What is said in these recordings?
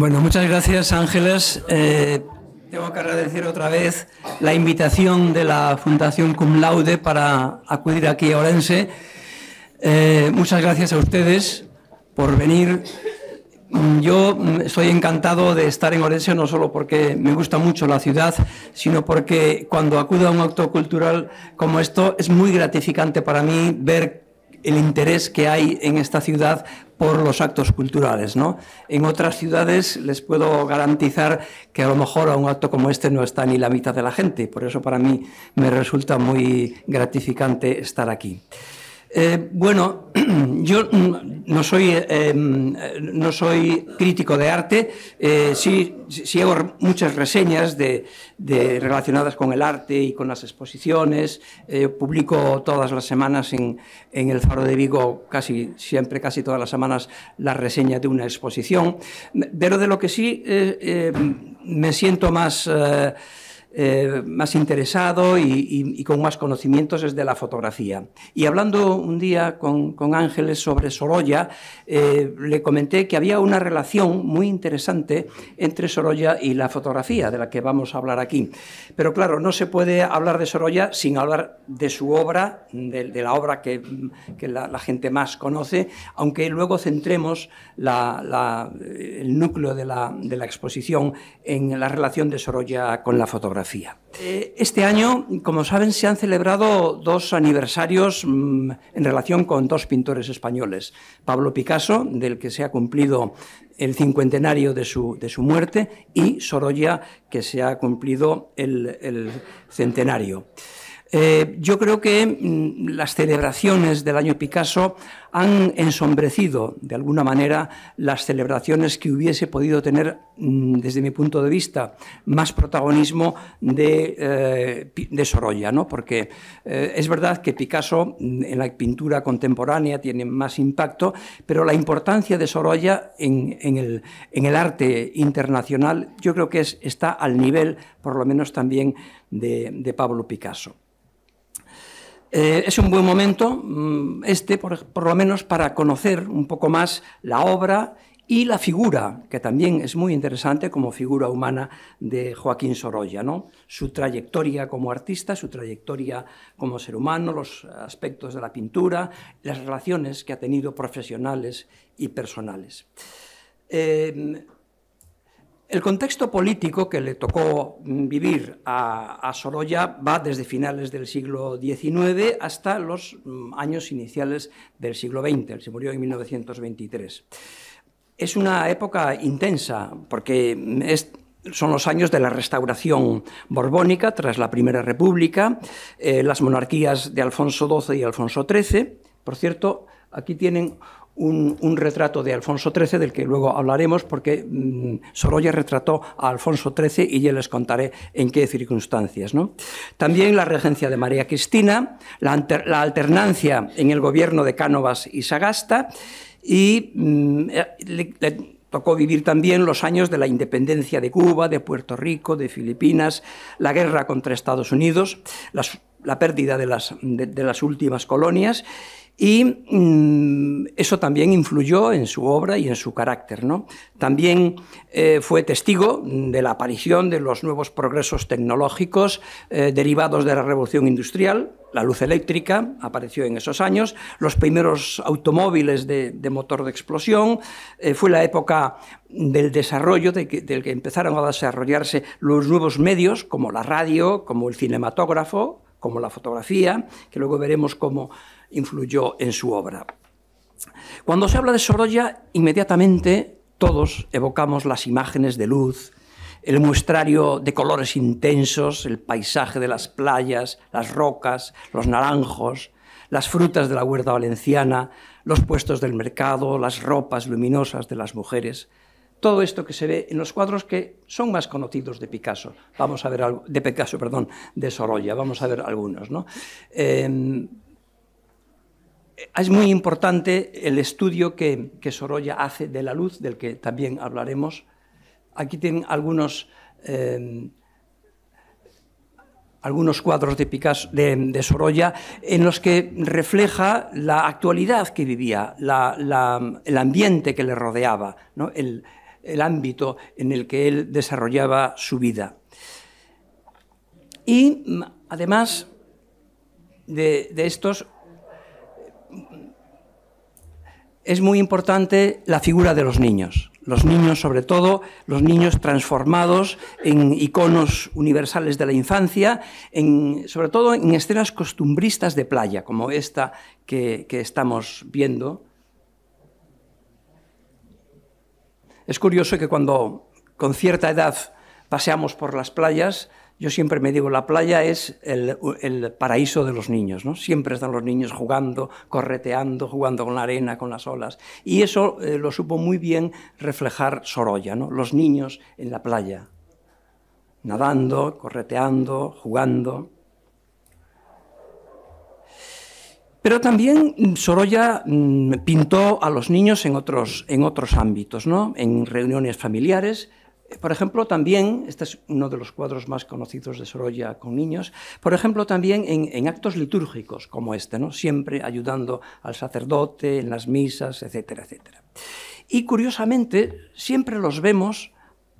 Bueno, muchas gracias Ángeles. Eh, tengo que agradecer otra vez la invitación de la Fundación Cum Laude para acudir aquí a Orense. Eh, muchas gracias a ustedes por venir. Mm, yo mm, estoy encantado de estar en Orense no solo porque me gusta mucho la ciudad, sino porque cuando acudo a un acto cultural como esto es muy gratificante para mí ver el interés que hay en esta ciudad por los actos culturales. ¿no? En otras ciudades les puedo garantizar que a lo mejor a un acto como este no está ni la mitad de la gente, por eso para mí me resulta muy gratificante estar aquí. Eh, bueno, yo mm, no soy, eh, em, no soy crítico de arte, eh, sí, hago muchas reseñas de, relacionadas con el arte y con las exposiciones, publico todas las semanas en, en, el Faro de Vigo, casi siempre, casi todas las semanas, la reseña de una exposición, pero de lo que sí em, me siento más eh, más interesado y, con más conocimientos es de la fotografía. Y hablando un día con, Ángeles sobre Sorolla, eh, le comenté que había una relación muy interesante entre Sorolla y la fotografía, de la que vamos a hablar aquí. Pero claro, no se puede hablar de Sorolla sin hablar de su obra, de, la obra que, la, gente más conoce, aunque luego centremos el núcleo de la exposición en la relación de Sorolla con la fotografía. Eh, este año, como saben, se han celebrado dos aniversarios mm, en relación con dos pintores españoles. Pablo Picasso, del que se ha cumplido el cincuentenario de su, muerte, y Sorolla, que se ha cumplido el centenario. Eh, yo creo que mm, las celebraciones del año Picasso han ensombrecido, de alguna manera, las celebraciones que hubiese podido tener, mm, desde mi punto de vista, más protagonismo de, eh, Sorolla, ¿no? porque eh, es verdad que Picasso mm, en la pintura contemporánea tiene más impacto, pero la importancia de Sorolla en, el, arte internacional yo creo que está al nivel, por lo menos también, de Pablo Picasso. Eh, es un buen momento, mm, este, por, lo menos, para conocer un poco más la obra y la figura, que también es muy interesante como figura humana de Joaquín Sorolla, ¿no? su trayectoria como artista, su trayectoria como ser humano, los aspectos de la pintura, las relaciones que ha tenido profesionales y personales. Eh, el contexto político que le tocó mm, vivir a, Sorolla va desde finales del siglo XIX hasta los mm, años iniciales del siglo XX. Él se murió en 1923. Es una época intensa porque mm, son los años de la restauración borbónica tras la Primera República, eh, las monarquías de Alfonso XII y Alfonso XIII. Por cierto, aquí tienen un, retrato de Alfonso XIII, del que luego hablaremos, porque mm, Sorolla retrató a Alfonso XIII y ya les contaré en qué circunstancias. ¿no? También la regencia de María Cristina, la, alternancia en el gobierno de Cánovas y Sagasta, y mm, eh, le, Tocó vivir también los años de la independencia de Cuba, de Puerto Rico, de Filipinas, la guerra contra Estados Unidos, la pérdida de las, de las últimas colonias y mm, eso también influyó en su obra y en su carácter. ¿no? También eh, fue testigo de la aparición de los nuevos progresos tecnológicos eh, derivados de la revolución industrial. La luz eléctrica apareció en esos años, los primeros automóviles de, motor de explosión, eh, fue la época del desarrollo, del que empezaron a desarrollarse los nuevos medios como la radio, como el cinematógrafo, como la fotografía, que luego veremos cómo influyó en su obra. Cuando se habla de Sorolla, inmediatamente todos evocamos las imágenes de luz, el muestrario de colores intensos, el paisaje de las playas, las rocas, los naranjos, las frutas de la huerta valenciana, los puestos del mercado, las ropas luminosas de las mujeres, todo esto que se ve en los cuadros que son más conocidos de Picasso, vamos a ver de Picasso, perdón, de Sorolla, vamos a ver algunos. Em, es muy importante el estudio que, Sorolla hace de la luz, del que también hablaremos. Aquí tienen algunos, em, algunos cuadros de, Picasso, de, Sorolla en los que refleja la actualidad que vivía, el ambiente que le rodeaba, el ámbito en el que él desarrollaba su vida. Y mm, además de, estos, es muy importante la figura de los niños. Los niños, sobre todo, los niños transformados en iconos universales de la infancia, sobre todo en escenas costumbristas de playa, como esta que estamos viendo, Es curioso que cuando con cierta edad paseamos por las playas, yo siempre me digo, la playa es el, paraíso de los niños, ¿no? Siempre están los niños jugando, correteando, jugando con la arena, con las olas. Y eso eh, lo supo muy bien reflejar Sorolla, Los niños en la playa, nadando, correteando, jugando. Pero también mm, Sorolla mm, pintó a los niños en otros, ámbitos, ¿no? en reuniones familiares. Eh, por ejemplo, también, este es uno de los cuadros más conocidos de Sorolla con niños, por ejemplo, también en, actos litúrgicos como este, ¿no? siempre ayudando al sacerdote, en las misas, etcétera, etcétera. Y curiosamente, siempre los vemos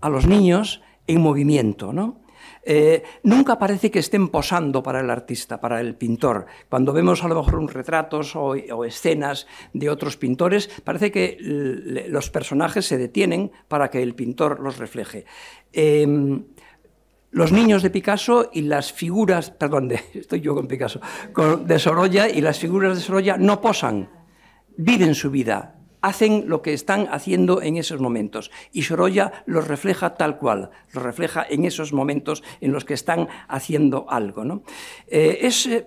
a los niños en movimiento, ¿no? Eh, nunca parece que estén posando para el artista, para el pintor. Cuando vemos a lo mejor un retratos o, escenas de otros pintores, parece que los personajes se detienen para que el pintor los refleje. Em, los niños de Picasso y las figuras, perdón, estoy yo con Picasso, de Sorolla y las figuras de Sorolla no posan, viven su vida, hacen lo que están haciendo en esos momentos. Y Sorolla los refleja tal cual, los refleja en esos momentos en los que están haciendo algo. ¿no? Eh, eh,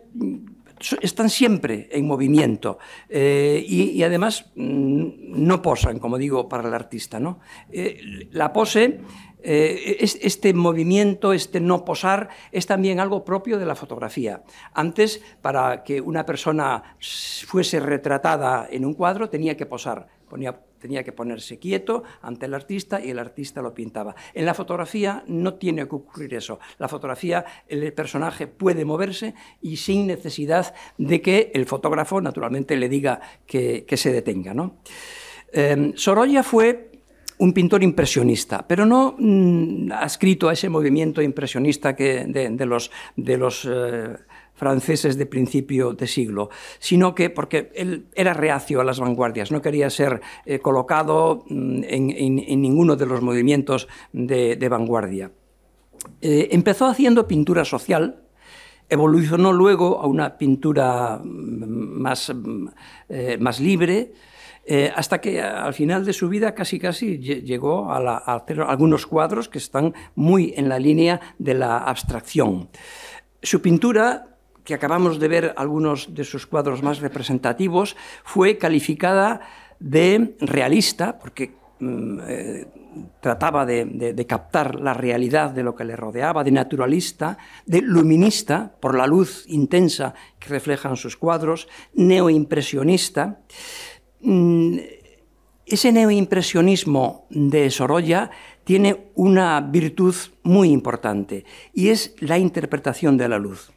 están siempre en movimiento eh, y, además mm, no posan, como digo, para el artista. ¿no? la pose eh, este movimiento, este no posar, es también algo propio de la fotografía. Antes, para que una persona fuese retratada en un cuadro, tenía que posar. tenía que ponerse quieto ante el artista y el artista lo pintaba. En la fotografía no tiene que ocurrir eso. La fotografía, el personaje puede moverse y sin necesidad de que el fotógrafo naturalmente le diga que, se detenga. Em, Sorolla fue un pintor impresionista, pero no ha mm, adscrito a ese movimiento impresionista de, los, eh, franceses de principio de siglo, sino que porque él era reacio a las vanguardias, no quería ser eh, colocado mm, en, ninguno de los movimientos de, vanguardia. Eh, empezó haciendo pintura social, evolucionó luego a una pintura mm, más, más libre, eh, hasta que al final de su vida casi casi llegó a, hacer algunos cuadros que están muy en la línea de la abstracción. Su pintura que acabamos de ver algunos de sus cuadros más representativos, fue calificada de realista, porque mm, eh, trataba de, de, captar la realidad de lo que le rodeaba, de naturalista, de luminista, por la luz intensa que reflejan sus cuadros, neoimpresionista. Mm, ese neoimpresionismo de Sorolla tiene una virtud muy importante y es la interpretación de la luz.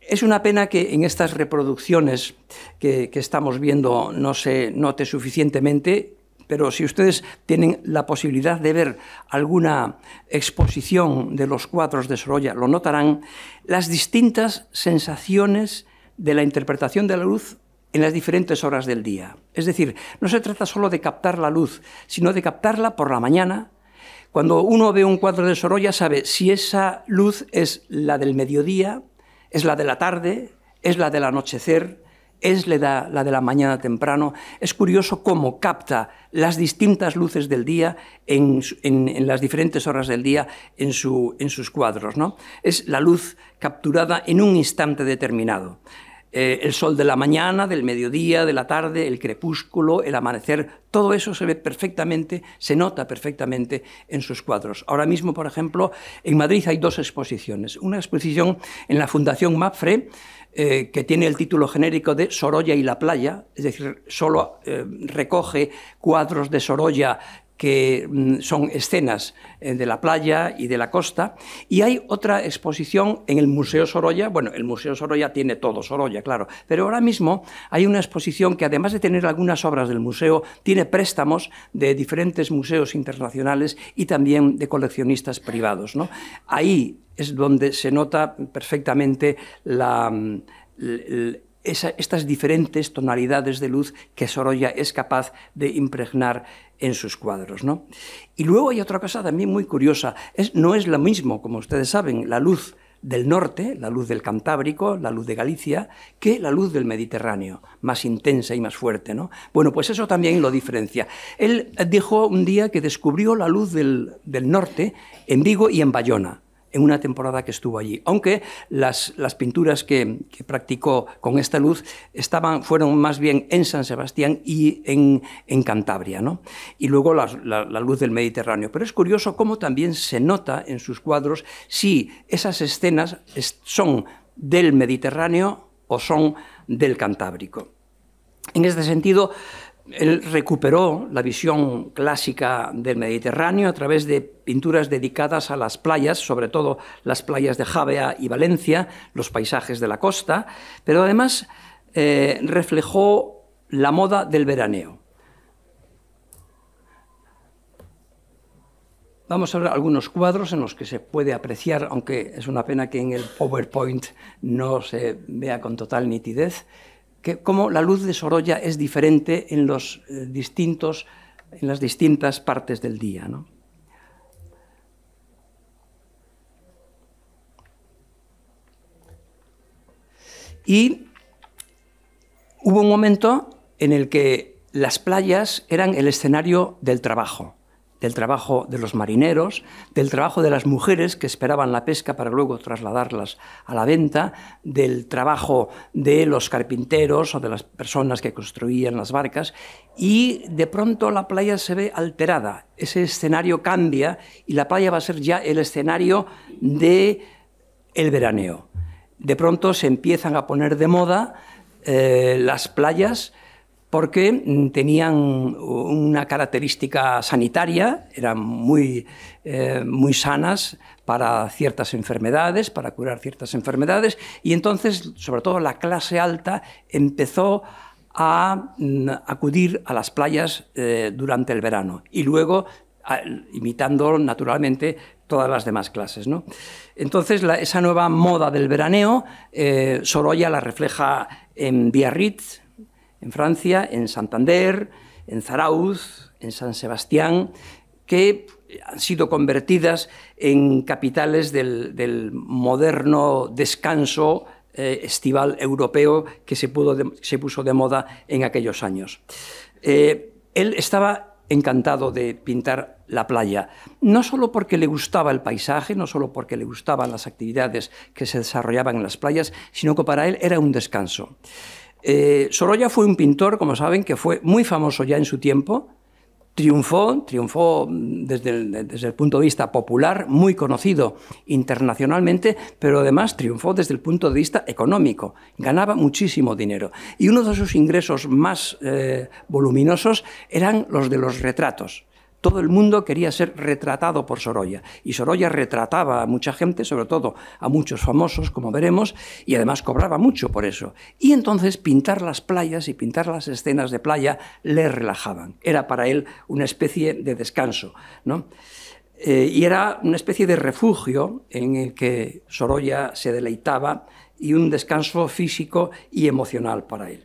Es una pena que en estas reproducciones que, estamos viendo no se note suficientemente pero si ustedes tienen la posibilidad de ver alguna exposición de los cuadros de Sorolla, lo notarán, las distintas sensaciones de la interpretación de la luz en las diferentes horas del día. Es decir, no se trata solo de captar la luz, sino de captarla por la mañana. Cuando uno ve un cuadro de Sorolla sabe si esa luz es la del mediodía, es la de la tarde, es la del anochecer, es la, de la mañana temprano. Es curioso cómo capta las distintas luces del día en, las diferentes horas del día en, sus cuadros. Es la luz capturada en un instante determinado. Eh, el sol de la mañana, del mediodía, de la tarde, el crepúsculo, el amanecer, todo eso se ve perfectamente, se nota perfectamente en sus cuadros. Ahora mismo, por ejemplo, en Madrid hay dos exposiciones. Una exposición en la Fundación Mapfre, eh, que tiene el título genérico de Sorolla y la playa, es decir, solo eh, recoge cuadros de Sorolla que mm, son escenas eh, de la playa y de la costa. Y hay otra exposición en el Museo Sorolla. Bueno, el Museo Sorolla tiene todo, Sorolla, claro. Pero ahora mismo hay una exposición que, además de tener algunas obras del museo, tiene préstamos de diferentes museos internacionales y también de coleccionistas privados. ¿no? Ahí es donde se nota perfectamente la, mm, estas diferentes tonalidades de luz que Sorolla es capaz de impregnar en sus cuadros. ¿no? Y luego hay otra cosa también muy curiosa, es, no es lo mismo, como ustedes saben, la luz del norte, la luz del Cantábrico, la luz de Galicia, que la luz del Mediterráneo, más intensa y más fuerte. ¿no? Bueno, pues eso también lo diferencia. Él dijo un día que descubrió la luz del, del norte en Vigo y en Bayona en una temporada que estuvo allí. Aunque las, pinturas que, practicó con esta luz estaban, fueron más bien en San Sebastián y en, Cantabria, ¿no? y luego la, la, luz del Mediterráneo. Pero es curioso cómo también se nota en sus cuadros si esas escenas son del Mediterráneo o son del Cantábrico. En este sentido, él recuperó la visión clásica del Mediterráneo a través de pinturas dedicadas a las playas, sobre todo las playas de Javea y Valencia, los paisajes de la costa, pero además eh, reflejó la moda del veraneo. Vamos a ver algunos cuadros en los que se puede apreciar, aunque es una pena que en el PowerPoint no se vea con total nitidez, que, cómo la luz de Sorolla es diferente en, eh, las distintas partes del día. Y hubo un momento en el que las playas eran el escenario del trabajo del trabajo de los marineros, del trabajo de las mujeres que esperaban la pesca para luego trasladarlas a la venta, del trabajo de los carpinteros o de las personas que construían las barcas, y de pronto la playa se ve alterada, ese escenario cambia y la playa va a ser ya el escenario de el veraneo. De pronto se empiezan a poner de moda eh, las playas, porque mm, tenían una característica sanitaria, eran muy, eh, muy sanas para ciertas enfermedades, para curar ciertas enfermedades, y entonces, sobre todo la clase alta, empezó a mm, acudir a las playas eh, durante el verano y luego imitando naturalmente todas las demás clases. Entonces, esa nueva moda del veraneo, eh, Sorolla la refleja en Biarritz, en Francia, en Santander, en Zarauz, en San Sebastián, que han sido convertidas en capitales del, moderno descanso eh, estival europeo que se, pudo se, puso de moda en aquellos años. Eh, él estaba encantado de pintar la playa, no solo porque le gustaba el paisaje, no solo porque le gustaban las actividades que se desarrollaban en las playas, sino que para él era un descanso. Eh, Sorolla fue un pintor, como saben, que fue muy famoso ya en su tiempo, triunfó, triunfó mm, desde el, punto de vista popular, muy conocido internacionalmente, pero además triunfó desde el punto de vista económico. Ganaba muchísimo dinero. Y uno de sus ingresos más eh, voluminosos eran los de los retratos. Todo el mundo quería ser retratado por Sorolla y Sorolla retrataba a mucha gente, sobre todo a muchos famosos, como veremos, y además cobraba mucho por eso. Y entonces pintar las playas y pintar las escenas de playa le relajaban. Era para él una especie de descanso, ¿no? Eh, y era una especie de refugio en el que Sorolla se deleitaba y un descanso físico y emocional para él.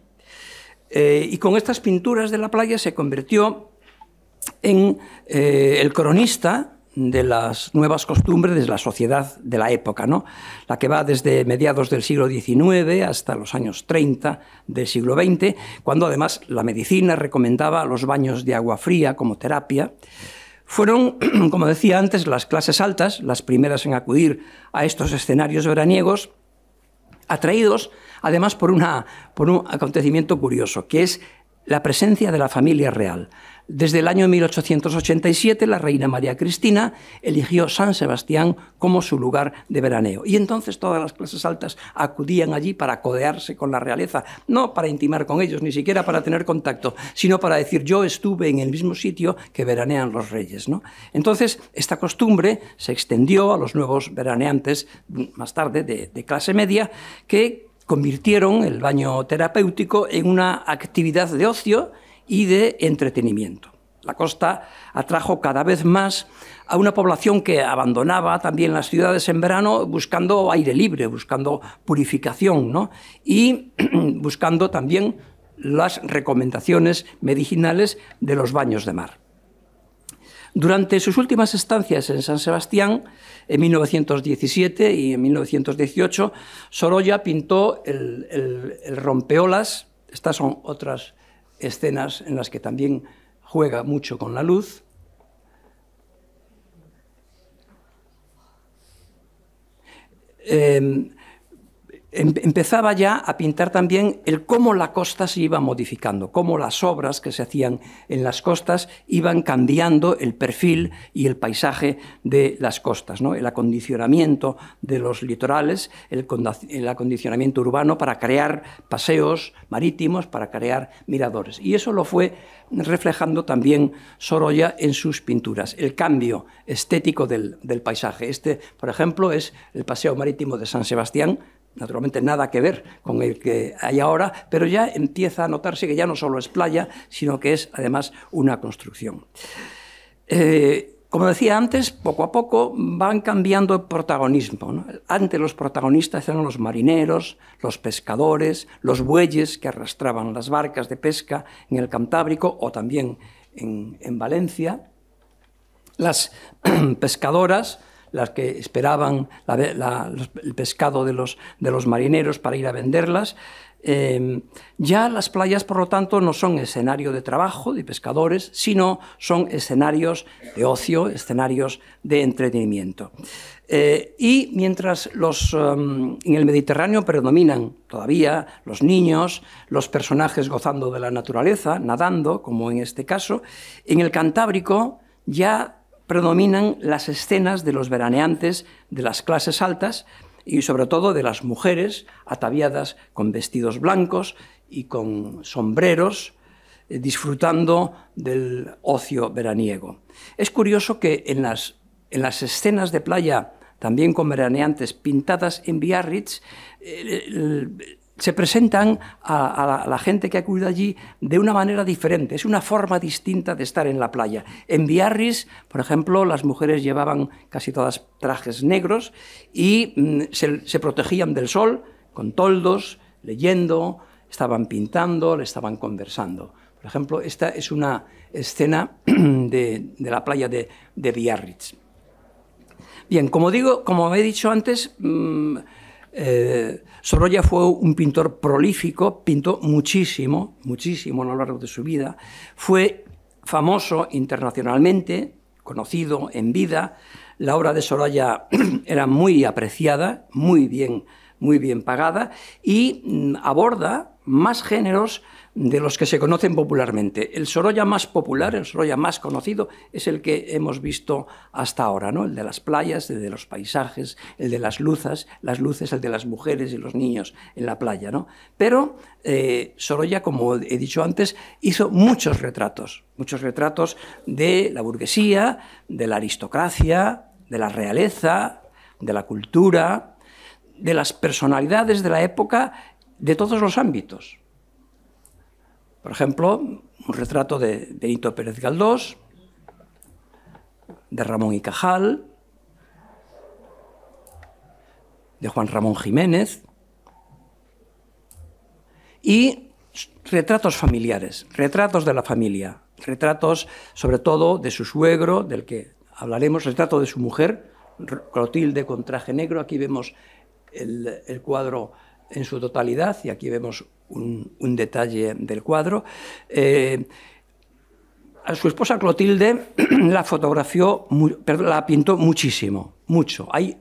Eh, y con estas pinturas de la playa se convirtió en eh, el cronista de las nuevas costumbres de la sociedad de la época, ¿no? la que va desde mediados del siglo XIX hasta los años 30 del siglo XX, cuando además la medicina recomendaba los baños de agua fría como terapia. Fueron, como decía antes, las clases altas las primeras en acudir a estos escenarios veraniegos, atraídos además por un acontecimiento curioso, que es la presencia de la familia real. Desde el año 1887, la reina María Cristina eligió San Sebastián como su lugar de veraneo. Y entonces todas las clases altas acudían allí para codearse con la realeza, no para intimar con ellos, ni siquiera para tener contacto, sino para decir yo estuve en el mismo sitio que veranean los reyes. Entonces, esta costumbre se extendió a los nuevos veraneantes más tarde de, de clase media, que convirtieron el baño terapéutico en una actividad de ocio y de entretenimiento. La costa atrajo cada vez más a una población que abandonaba también las ciudades en verano buscando aire libre, buscando purificación ¿no? y buscando también las recomendaciones medicinales de los baños de mar. Durante sus últimas estancias en San Sebastián, en 1917 y en 1918, Sorolla pintó el, el rompeolas, estas son otras escenas en las que también juega mucho con la luz. Em, empezaba ya a pintar también el cómo la costa se iba modificando, cómo las obras que se hacían en las costas iban cambiando el perfil y el paisaje de las costas, ¿no? el acondicionamiento de los litorales, el, acondicionamiento urbano para crear paseos marítimos, para crear miradores. Y eso lo fue reflejando también Sorolla en sus pinturas, el cambio estético del paisaje. Este, por ejemplo, es el Paseo Marítimo de San Sebastián, naturalmente nada que ver con el que hay ahora, pero ya empieza a notarse que ya no solo es playa, sino que es además una construcción. Eh, como decía antes, poco a poco van cambiando el protagonismo. Antes los protagonistas eran los marineros, los pescadores, los bueyes que arrastraban las barcas de pesca en el Cantábrico o también en Valencia, las pescadoras, las que esperaban el pescado de los, de los marineros para ir a venderlas. Em, ya las playas, por lo tanto, no son escenario de trabajo de pescadores, sino son escenarios de ocio, escenarios de entretenimiento. Eh, y mientras los, em, en el Mediterráneo predominan todavía los niños, los personajes gozando de la naturaleza, nadando, como en este caso, en el Cantábrico ya predominan las escenas de los veraneantes de las clases altas y sobre todo de las mujeres ataviadas con vestidos blancos y con sombreros, eh, disfrutando del ocio veraniego. Es curioso que en las, en las escenas de playa, también con veraneantes pintadas en Biarritz, eh, se presentan a, la, gente que acude allí de una manera diferente, es una forma distinta de estar en la playa. En Biarritz, por ejemplo, las mujeres llevaban casi todas trajes negros y mm, se, protegían del sol con toldos, leyendo, estaban pintando, le estaban conversando. Por ejemplo, esta es una escena de, la playa de, Biarritz. Bien, como digo, como he dicho antes, mm, eh, Sorolla fue un pintor prolífico, pintó muchísimo, muchísimo a lo largo de su vida, fue famoso internacionalmente, conocido en vida, la obra de Sorolla era muy apreciada, muy bien, muy bien pagada y mm, aborda más géneros de los que se conocen popularmente. El Sorolla más popular, el Sorolla más conocido, es el que hemos visto hasta ahora, ¿no? el de las playas, el de los paisajes, el de las luces, las luces, el de las mujeres y los niños en la playa. ¿no? Pero eh, Sorolla, como he dicho antes, hizo muchos retratos, muchos retratos de la burguesía, de la aristocracia, de la realeza, de la cultura, de las personalidades de la época, de todos los ámbitos. Por ejemplo, un retrato de Benito Pérez Galdós, de Ramón y Cajal, de Juan Ramón Jiménez, y retratos familiares, retratos de la familia, retratos sobre todo de su suegro, del que hablaremos, retrato de su mujer, Clotilde con traje negro, aquí vemos el, el cuadro en su totalidad y aquí vemos un, detalle del cuadro. Eh, a su esposa Clotilde la fotografió, la pintó muchísimo, mucho. Hay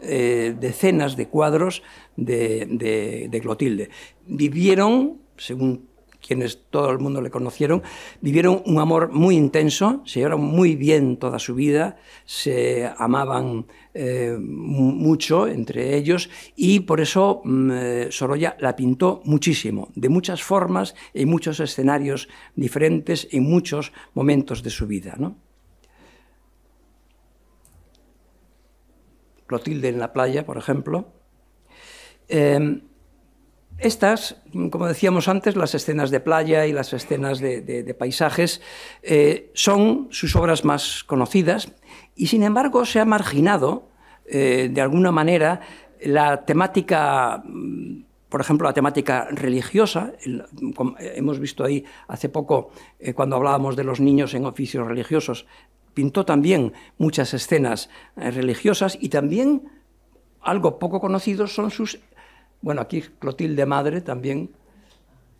eh, decenas de cuadros de, de Clotilde. Vivieron, según quienes todo el mundo le conocieron, vivieron un amor muy intenso, se llevaron muy bien toda su vida, se amaban eh, mucho entre ellos y por eso mm, eh, Sorolla la pintó muchísimo, de muchas formas, en muchos escenarios diferentes, en muchos momentos de su vida. ¿no? Clotilde en la playa, por ejemplo. Em, estas, como decíamos antes, las escenas de playa y las escenas de, paisajes, eh, son sus obras más conocidas y sin embargo se ha marginado eh, de alguna manera la temática, mm, por ejemplo, la temática religiosa. Hemos visto ahí hace poco, eh, cuando hablábamos de los niños en oficios religiosos, pintó también muchas escenas religiosas y también algo poco conocido son sus bueno, aquí Clotilde Madre también,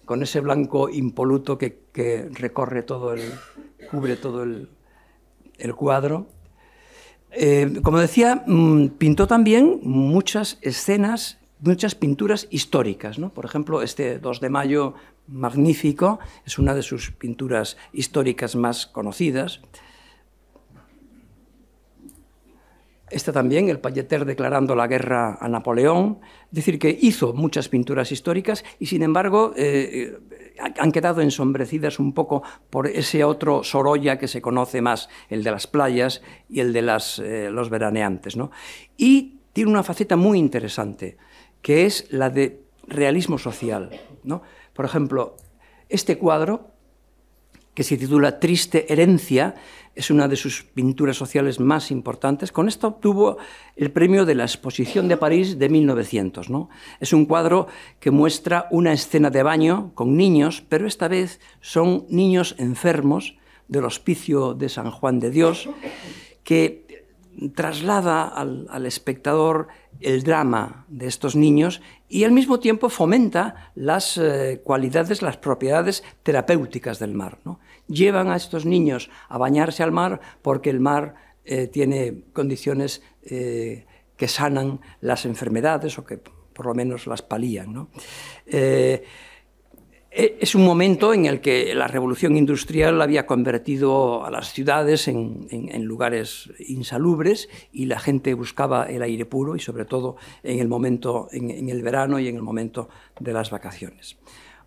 con ese blanco impoluto que, recorre todo el, cubre todo el, cuadro. Eh, como decía, mm, pintó también muchas escenas, muchas pinturas históricas. Por ejemplo, este 2 de mayo magnífico es una de sus pinturas históricas más conocidas. está también el Palleter declarando la guerra a Napoleón, es decir, que hizo muchas pinturas históricas y sin embargo eh, eh, han quedado ensombrecidas un poco por ese otro Sorolla que se conoce más, el de las playas y el de eh, los veraneantes. Y tiene una faceta muy interesante, que es la de realismo social. Por ejemplo, este cuadro que se titula Triste Herencia, es una de sus pinturas sociales más importantes. Con esto obtuvo el premio de la Exposición de París de 1900. ¿no? Es un cuadro que muestra una escena de baño con niños, pero esta vez son niños enfermos del hospicio de San Juan de Dios, que traslada al, espectador el drama de estos niños y al mismo tiempo fomenta las eh, cualidades, las propiedades terapéuticas del mar. ¿no? Llevan a estos niños a bañarse al mar porque el mar eh, tiene condiciones eh, que sanan las enfermedades o que por lo menos las palían. ¿no? E, es un momento en el que la revolución industrial había convertido a las ciudades en, lugares insalubres y la gente buscaba el aire puro y sobre todo en el momento, en, el verano y en el momento de las vacaciones.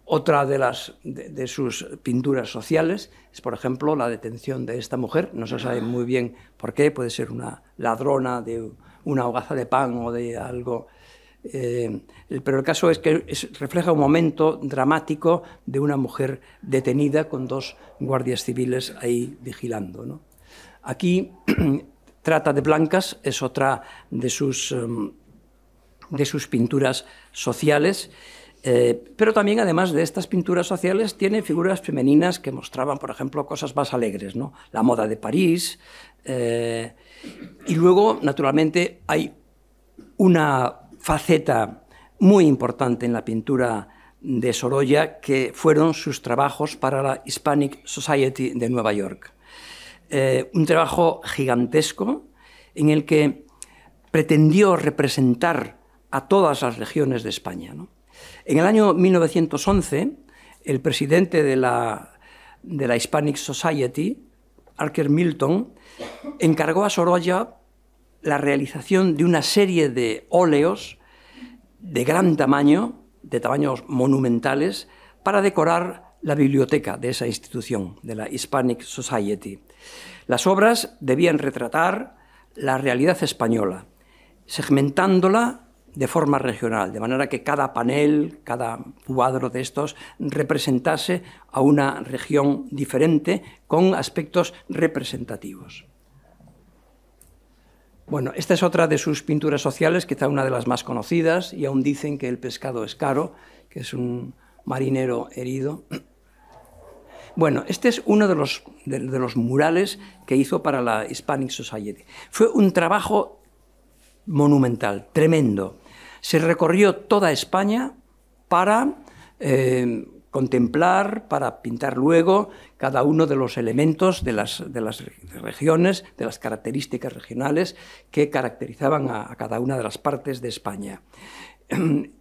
Otra de, sus pinturas sociales es, por ejemplo, la detención de esta mujer. No se sabe muy bien por qué, puede ser una ladrona de una hogaza de pan o de algo eh, pero el caso es que refleja un momento dramático de una mujer detenida con dos guardias civiles ahí vigilando. Aquí Trata de Blancas es otra de sus, em, de sus pinturas sociales. Eh, pero también, además de estas pinturas sociales, tiene figuras femeninas que mostraban, por ejemplo, cosas más alegres, ¿no? La moda de París. Eh, y luego, naturalmente, hay una faceta muy importante en la pintura de Sorolla, que fueron sus trabajos para la Hispanic Society de Nueva York. Eh, un trabajo gigantesco en el que pretendió representar a todas las regiones de España. En el año 1911, el presidente de la, de la Hispanic Society, Archer Milton, encargó a Sorolla la realización de una serie de óleos de gran tamaño, de tamaños monumentales, para decorar la biblioteca de esa institución, de la Hispanic Society. Las obras debían retratar la realidad española, segmentándola de forma regional, de manera que cada panel, cada cuadro de estos representase a una región diferente con aspectos representativos. Bueno, esta es otra de sus pinturas sociales, quizá una de las más conocidas, y aún dicen que el pescado es caro, que es un marinero herido. Bueno, este es uno de los, de, los murales que hizo para la Hispanic Society. Fue un trabajo monumental, tremendo. Se recorrió toda España para eh, contemplar, para pintar luego cada uno de los elementos de las, regiones, de las características regionales que caracterizaban a, a cada una de las partes de España.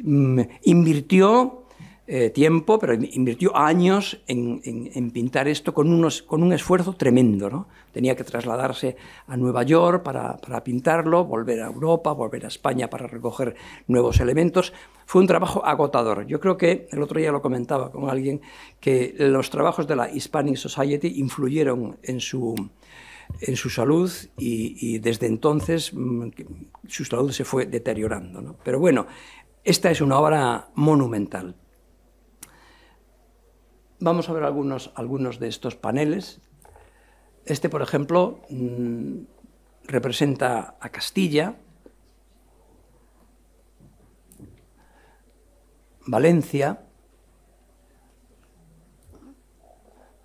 Mm, invirtió eh, tiempo, pero invirtió años en, en, pintar esto con, unos, con, un esfuerzo tremendo. ¿no? Tenía que trasladarse a Nueva York para, para, pintarlo, volver a Europa, volver a España para recoger nuevos elementos. Fue un trabajo agotador. Yo creo que el otro día lo comentaba con alguien que los trabajos de la Hispanic Society influyeron en su, en su salud y, y desde entonces mm, su salud se fue deteriorando. ¿no? Pero bueno, esta es una obra monumental. Vamos a ver algunos, algunos de estos paneles. Este, por ejemplo, mm, representa a Castilla, Valencia,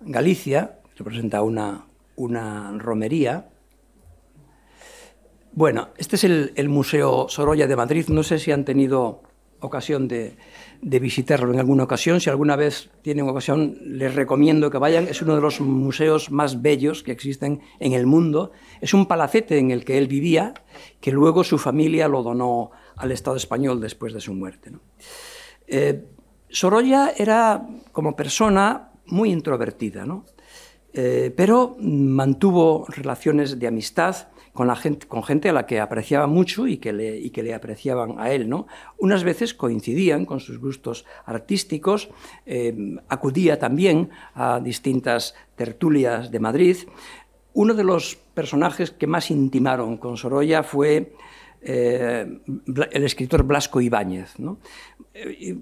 Galicia, representa una, una romería. Bueno, este es el, el Museo Sorolla de Madrid. No sé si han tenido ocasión de, de visitarlo en alguna ocasión. Si alguna vez tienen ocasión, les recomiendo que vayan. Es uno de los museos más bellos que existen en el mundo. Es un palacete en el que él vivía, que luego su familia lo donó al Estado español después de su muerte. Eh, Sorolla era como persona muy introvertida, eh, pero mantuvo relaciones de amistad con, gente, a la que apreciaba mucho y que, le, y que le apreciaban a él. ¿no? Unas veces coincidían con sus gustos artísticos, eh, acudía también a distintas tertulias de Madrid. Uno de los personajes que más intimaron con Sorolla fue eh, el escritor Blasco Ibáñez. Eh,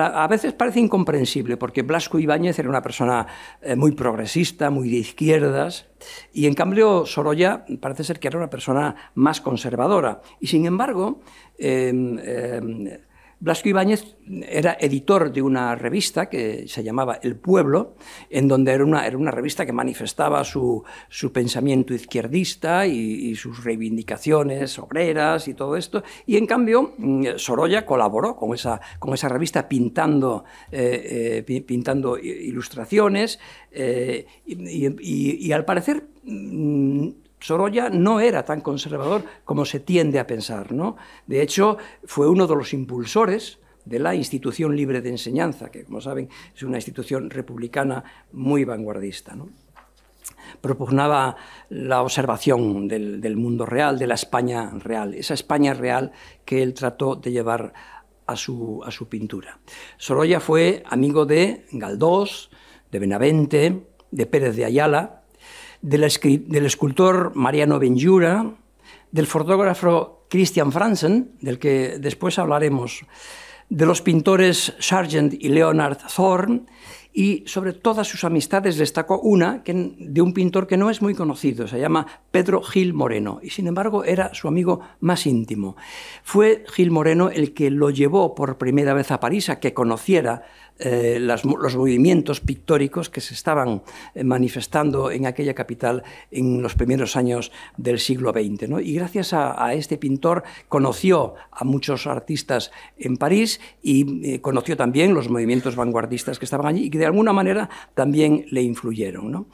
a veces parece incomprensible, porque Blasco Ibáñez era una persona eh, muy progresista, muy de izquierdas, y en cambio Sorolla parece ser que era una persona más conservadora. Y sin embargo, em, em, Blasco Ibáñez era editor de una revista que se llamaba El Pueblo, en donde era una, era una revista que manifestaba su, pensamiento izquierdista y, sus reivindicaciones obreras y todo esto. Y en cambio, mm, Sorolla colaboró con esa, esa revista pintando, eh, eh, pintando ilustraciones eh, y al parecer mm, Sorolla no era tan conservador como se tiende a pensar. De hecho, fue uno de los impulsores de la institución libre de enseñanza, que como saben es una institución republicana muy vanguardista. Propugnaba la observación del, mundo real, de la España real, esa España real que él trató de llevar a su, pintura. Sorolla fue amigo de Galdós, de Benavente, de Pérez de Ayala, del, escultor Mariano Benjura, del fotógrafo Christian Fransen, del que después hablaremos, de los pintores Sargent y Leonard Thorne, y sobre todas sus amistades destacó una de un pintor que no es muy conocido, se llama Pedro Gil Moreno, y sin embargo era su amigo más íntimo. Fue Gil Moreno el que lo llevó por primera vez a París a que conociera eh, los movimientos pictóricos que se estaban eh, manifestando en aquella capital en los primeros años del siglo XX. Y gracias a, este pintor conoció a muchos artistas en París y eh, conoció también los movimientos vanguardistas que estaban allí y que de alguna manera también le influyeron.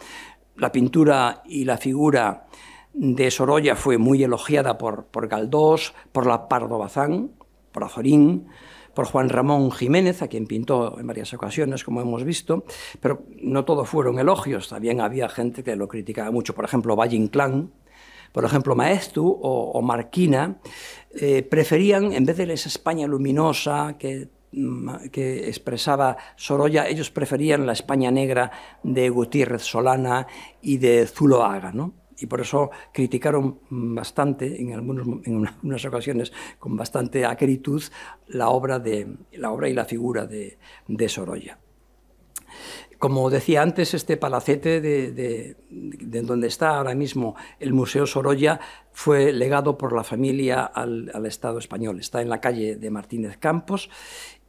La pintura y la figura de Sorolla fue muy elogiada por, por Galdós, por la Pardo Bazán, por Azorín, por Juan Ramón Jiménez, a quien pintó en varias ocasiones, como hemos visto, pero no todo fueron elogios, también había gente que lo criticaba mucho, por ejemplo, Valle Inclán, por ejemplo, Maestu o, Marquina, eh, preferían, en vez de esa España luminosa mm, que expresaba Sorolla, ellos preferían la España negra de Gutiérrez Solana y de Zuloaga, ¿no? y por eso criticaron bastante, en, algunas ocasiones con bastante acritud, la obra, de, la obra y la figura de, Sorolla. Como decía antes, este palacete de, donde está ahora mismo el Museo Sorolla fue legado por la familia al Estado español. Está en la calle de Martínez Campos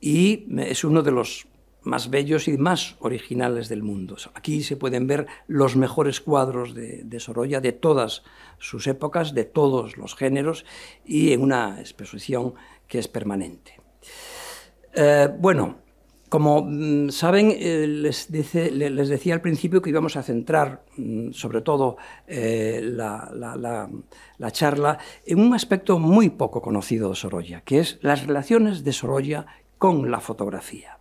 y es uno de los más bellos y más originales del mundo. Aquí se pueden ver los mejores cuadros de, Sorolla de todas sus épocas, de todos los géneros y en una exposición que es permanente. Eh, bueno, como mm, saben, eh, les, decía al principio que íbamos a centrar mm, sobre todo eh, la, charla en un aspecto muy poco conocido de Sorolla, que es las relaciones de Sorolla con la fotografía.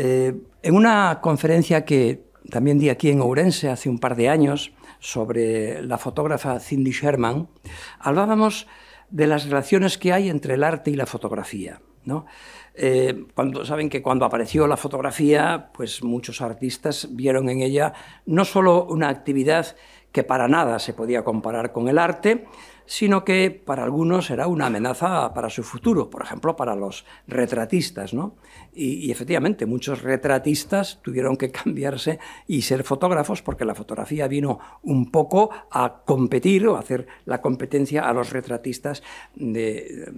Eh, en una conferencia que también di aquí en Ourense hace un par de años sobre la fotógrafa Cindy Sherman, hablábamos de las relaciones que hay entre el arte y la fotografía. Eh, cuando, saben que cuando apareció la fotografía, pues muchos artistas vieron en ella no solo una actividad que para nada se podía comparar con el arte, sino que para algunos era una amenaza para su futuro, por ejemplo, para los retratistas. ¿no? Y, efectivamente, muchos retratistas tuvieron que cambiarse y ser fotógrafos porque la fotografía vino un poco a competir o a hacer la competencia a los retratistas,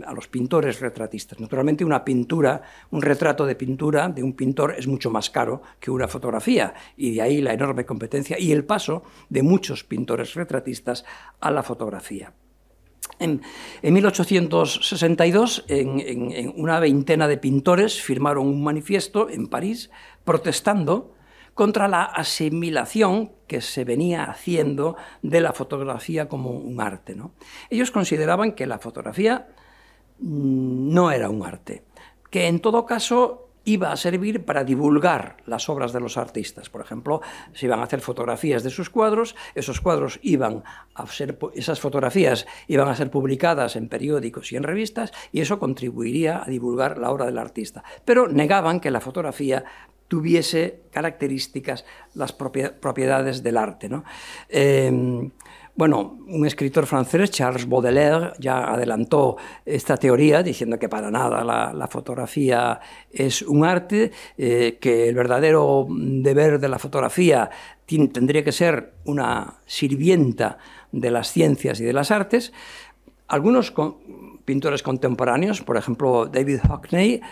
a los pintores retratistas. Naturalmente, una pintura, un retrato de pintura de un pintor es mucho más caro que una fotografía, y de ahí la enorme competencia y el paso de muchos pintores retratistas a la fotografía. En, 1862, una veintena de pintores firmaron un manifiesto en París protestando contra la asimilación que se venía haciendo de la fotografía como un arte. Ellos consideraban que la fotografía mm, no era un arte, que en todo caso iba a servir para divulgar las obras de los artistas. Por ejemplo, se iban a hacer fotografías de sus cuadros, esos cuadros iban a ser, esas fotografías iban a ser publicadas en periódicos y en revistas y eso contribuiría a divulgar la obra del artista. Pero negaban que la fotografía tuviese características, las propiedades del arte. ¿no? Em, bueno, un escritor francés, Charles Baudelaire, ya adelantó esta teoría diciendo que para nada la, fotografía es un arte, eh, que el verdadero deber de la fotografía tendría que ser una sirvienta de las ciencias y de las artes. Algunos pintores contemporáneos, por ejemplo David Hockney,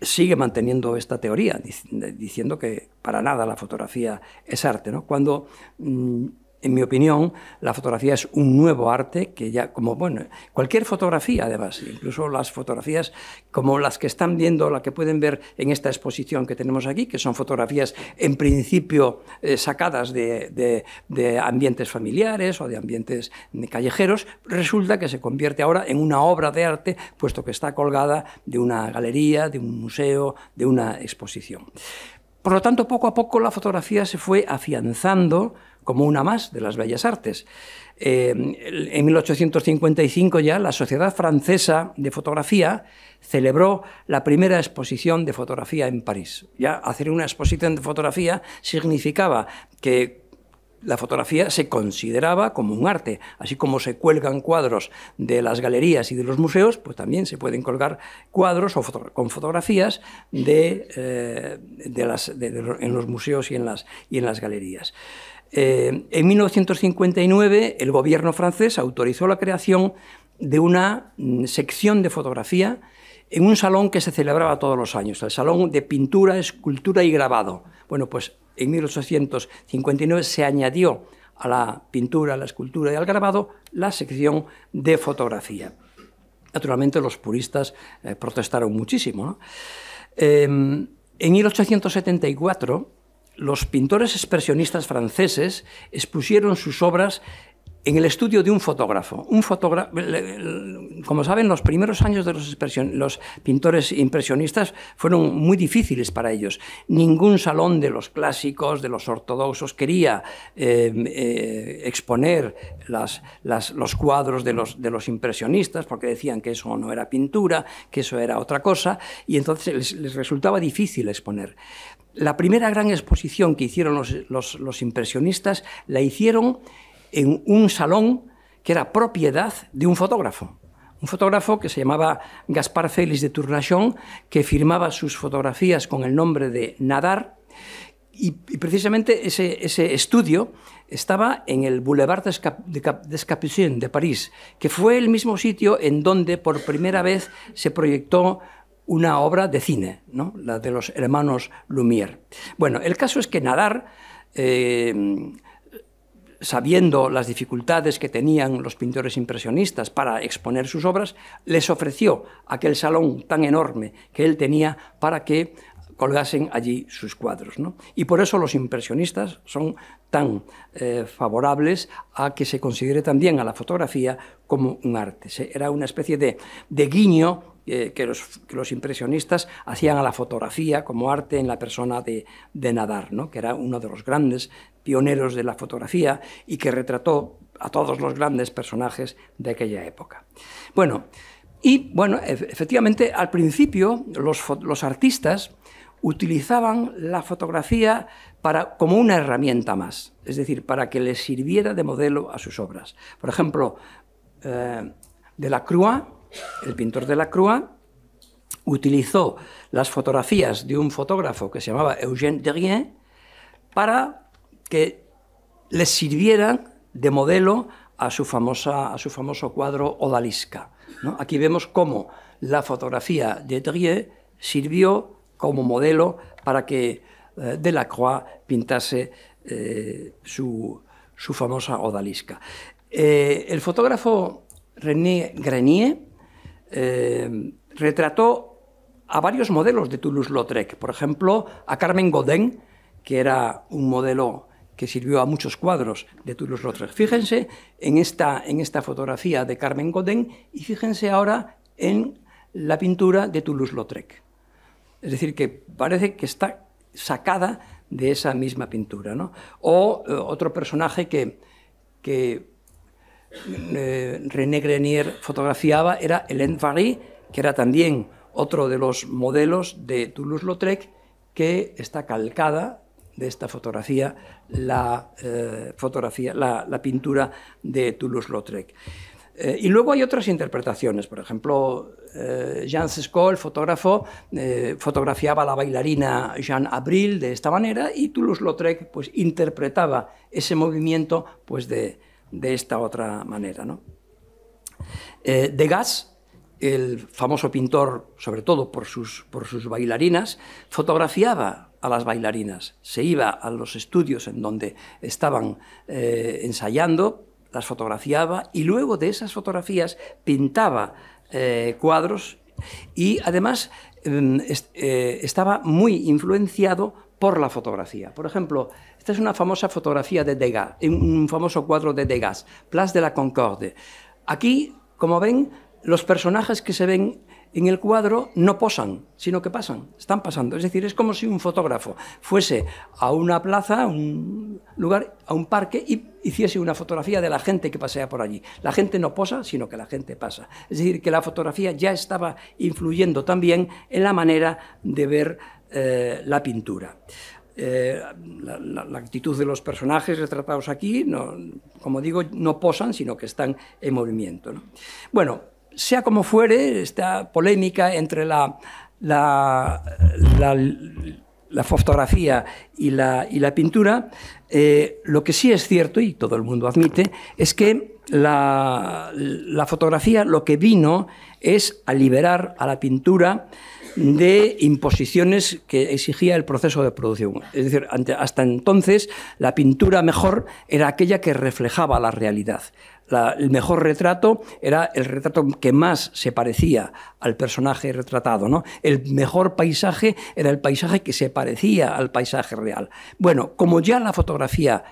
sigue manteniendo esta teoría, diciendo que para nada la fotografía es arte. ¿no? Cuando mm, en mi opinión, la fotografía es un nuevo arte que ya, como bueno, cualquier fotografía además, incluso las fotografías como las que están viendo, la que pueden ver en esta exposición que tenemos aquí, que son fotografías en principio eh, sacadas de, de, ambientes familiares o de ambientes callejeros, resulta que se convierte ahora en una obra de arte, puesto que está colgada de una galería, de un museo, de una exposición. Por lo tanto, poco a poco la fotografía se fue afianzando como una más de las bellas artes. Eh, en 1855 ya la Sociedad Francesa de Fotografía celebró la primera exposición de fotografía en París. Ya hacer una exposición de fotografía significaba que la fotografía se consideraba como un arte, así como se cuelgan cuadros de las galerías y de los museos, pues también se pueden colgar cuadros o con fotografías de, eh, en los museos y en las, y en las galerías. Eh, en 1959 el gobierno francés autorizó la creación de una mm, sección de fotografía en un salón que se celebraba todos los años, el Salón de Pintura, Escultura y Grabado. Bueno, pues en 1859 se añadió a la pintura, a la escultura y al grabado la sección de fotografía. Naturalmente los puristas eh, protestaron muchísimo. Eh, en 1874 los pintores expresionistas franceses expusieron sus obras en el estudio de un fotógrafo. Un fotógrafo como saben, los primeros años de los, los, pintores impresionistas fueron muy difíciles para ellos. Ningún salón de los clásicos, de los ortodoxos, quería eh, eh, exponer los cuadros de los, impresionistas porque decían que eso no era pintura, que eso era otra cosa, y entonces les resultaba difícil exponer la primera gran exposición que hicieron los, impresionistas la hicieron en un salón que era propiedad de un fotógrafo un fotógrafo que se llamaba Gaspar Félix de Tournachon, que firmaba sus fotografías con el nombre de Nadar. Y, precisamente ese, estudio estaba en el Boulevard des Capucines de París, que fue el mismo sitio en donde por primera vez se proyectó una obra de cine, ¿no? la de los hermanos Lumière. Bueno, el caso es que Nadar, eh, sabiendo las dificultades que tenían los pintores impresionistas para exponer sus obras, les ofreció aquel salón tan enorme que él tenía para que colgasen allí sus cuadros. Y por eso los impresionistas son tan eh, favorables a que se considere también a la fotografía como un arte. Era una especie de, de guiño eh, que los, impresionistas hacían a la fotografía como arte en la persona de, Nadar, ¿no? que era uno de los grandes pioneros de la fotografía y que retrató a todos los grandes personajes de aquella época. Bueno, y bueno, e-, efectivamente al principio los artistas utilizaban la fotografía como una herramienta más, es decir, para que les sirviera de modelo a sus obras. Por ejemplo, Delacroix, eh, de la el pintor de la Crua, utilizó las fotografías de un fotógrafo que se llamaba Eugène Derrien para que les sirvieran de modelo a su, famosa, a su famoso cuadro Odalisca. Aquí vemos cómo la fotografía de Drieu sirvió como modelo para que eh, Delacroix pintase eh, su, famosa odalisca. Eh, el fotógrafo René Grenier retrató a varios modelos de Toulouse-Lautrec, por ejemplo, a Carmen Godin, que era un modelo que sirvió a muchos cuadros de Toulouse-Lautrec. Fíjense en esta, en esta fotografía de Carmen Godin y fíjense ahora en la pintura de Toulouse-Lautrec. Es decir, que parece que está sacada de esa misma pintura. O eh, otro personaje que, eh, René Grenier fotografiaba era Hélène Varie, que era también otro de los modelos de Toulouse-Lautrec, que está calcada de esta fotografía la, eh, fotografía, la pintura de Toulouse-Lautrec. Eh, y luego hay otras interpretaciones, por ejemplo, eh, Jean Sesco, el fotógrafo, eh, fotografiaba a la bailarina Jean Abril de esta manera y Toulouse-Lautrec pues, interpretaba ese movimiento pues, de, esta otra manera. ¿no? Degas, el famoso pintor, sobre todo por sus, por sus bailarinas, fotografiaba a las bailarinas, se iba a los estudios en donde estaban ensayando las fotografiaba y luego de esas fotografías pintaba eh, cuadros y además em, eh, estaba muy influenciado por la fotografía. Por ejemplo, esta es una famosa fotografía de Degas, un famoso cuadro de Degas, Place de la Concorde. Aquí, como ven, los personajes que se ven en el cuadro no posan, sino que pasan, están pasando. Es decir, es como si un fotógrafo fuese a una plaza, a un lugar, a un parque y hiciese una fotografía de la gente que pasea por allí. La gente no posa, sino que la gente pasa. Es decir, que la fotografía ya estaba influyendo también en la manera de ver eh, la pintura. Eh, la, actitud de los personajes retratados aquí, como digo, no posan, sino que están en movimiento. Bueno, sea como fuere, esta polémica entre la, la, la, fotografía y la, pintura, eh, lo que sí es cierto, y todo el mundo admite, es que la, la fotografía lo que vino es a liberar a la pintura de imposiciones que exigía el proceso de producción. Es decir, hasta entonces la pintura mejor era aquella que reflejaba la realidad. el mejor retrato era el retrato que más se parecía al personaje retratado, ¿no? El mejor paisaje era el paisaje que se parecía al paisaje real. Bueno, como ya la fotografía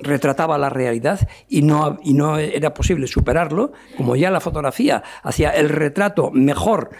retrataba la realidad y no, y no era posible superarlo, como ya la fotografía hacía el retrato mejor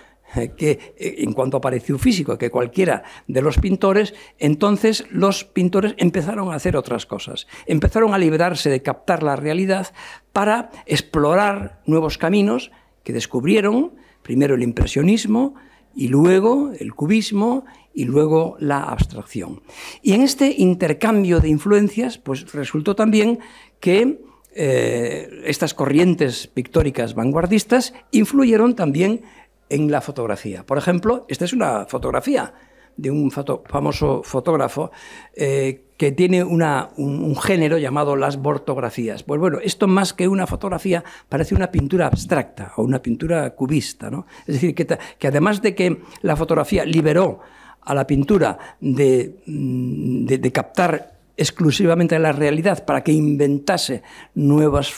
que eh, en cuanto apareció físico, que cualquiera de los pintores, entonces los pintores empezaron a hacer otras cosas, empezaron a liberarse de captar la realidad para explorar nuevos caminos que descubrieron, primero el impresionismo y luego el cubismo y luego la abstracción. Y en este intercambio de influencias, pues resultó también que eh, estas corrientes pictóricas vanguardistas influyeron también en la fotografía. Por ejemplo, esta es una fotografía de un famoso fotógrafo eh, que tiene un, género llamado las bortografías. Pues bueno, esto más que una fotografía parece una pintura abstracta o una pintura cubista. ¿no? Es decir, que, además de que la fotografía liberó a la pintura de mm, captar exclusivamente a la realidad para que inventase nuevos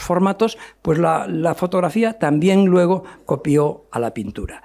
formatos, pues la, fotografía también luego copió a la pintura.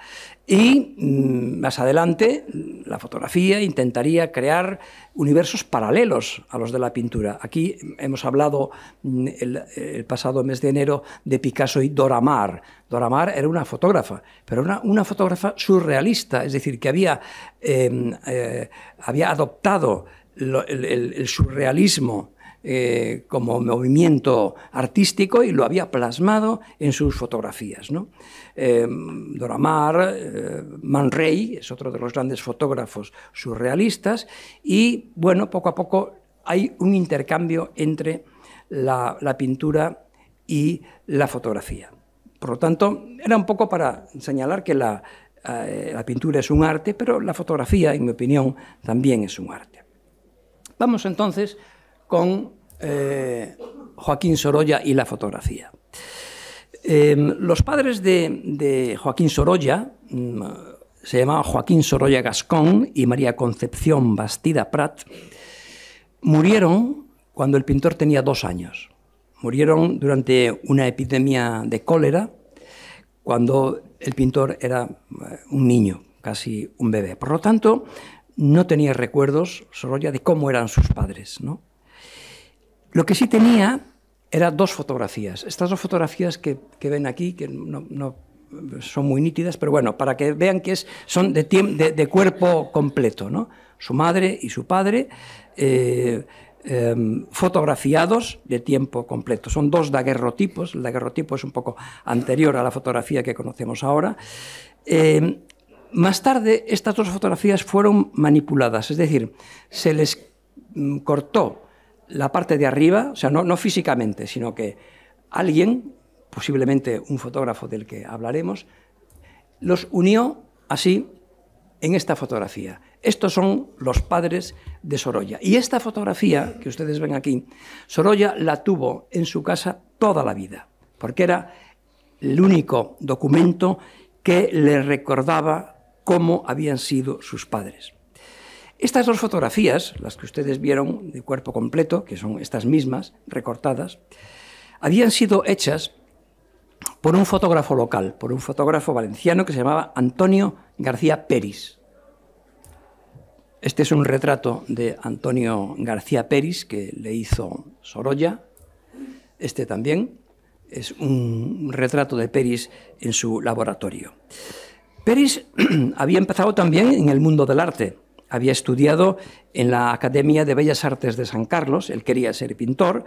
Y mm, más adelante la fotografía intentaría crear universos paralelos a los de la pintura. Aquí hemos hablado mm, el, pasado mes de enero de Picasso y Dora Maar. Dora Maar era una fotógrafa, pero una, una fotógrafa surrealista, es decir, que había, em, eh, había adoptado el, surrealismo eh, como movimiento artístico y lo había plasmado en sus fotografías. ¿no? Eh, Doramar, eh, Manrey es otro de los grandes fotógrafos surrealistas, y bueno, poco a poco hay un intercambio entre la, pintura y la fotografía. Por lo tanto, era un poco para señalar que la pintura es un arte, pero la fotografía, en mi opinión, también es un arte. Vamos entonces con eh, Joaquín Sorolla y la fotografía. Em, los padres de, Joaquín Sorolla mm, se llamaba Joaquín Sorolla Gascón y María Concepción Bastida Prat. Murieron cuando el pintor tenía dos años. Murieron durante una epidemia de cólera cuando el pintor era eh, un niño, casi un bebé. Por lo tanto, no tenía recuerdos, Sorolla, de cómo eran sus padres. ¿no? Lo que sí tenía eran dos fotografías. Estas dos fotografías que, ven aquí, que no, son muy nítidas, pero bueno, para que vean que es, son de, cuerpo completo. ¿no? Su madre y su padre eh, em, fotografiados de tiempo completo. Son dos daguerrotipos. El daguerrotipo es un poco anterior a la fotografía que conocemos ahora. Em, más tarde, estas dos fotografías fueron manipuladas, es decir, se les mm, cortó la parte de arriba, o sea, no, no físicamente, sino que alguien, posiblemente un fotógrafo del que hablaremos, los unió así en esta fotografía. Estos son los padres de Sorolla. Y esta fotografía que ustedes ven aquí, Sorolla la tuvo en su casa toda la vida, porque era el único documento que le recordaba Cómo habían sido sus padres. Estas dos fotografías, las que ustedes vieron de cuerpo completo, que son estas mismas, recortadas, habían sido hechas por un fotógrafo local, por un fotógrafo valenciano que se llamaba Antonio García Peris. Este es un retrato de Antonio García Peris que le hizo Sorolla. Este también es un retrato de Peris en su laboratorio. Peris había empezado también en el mundo del arte. Había estudiado en la Academia de Bellas Artes de San Carlos, él quería ser pintor,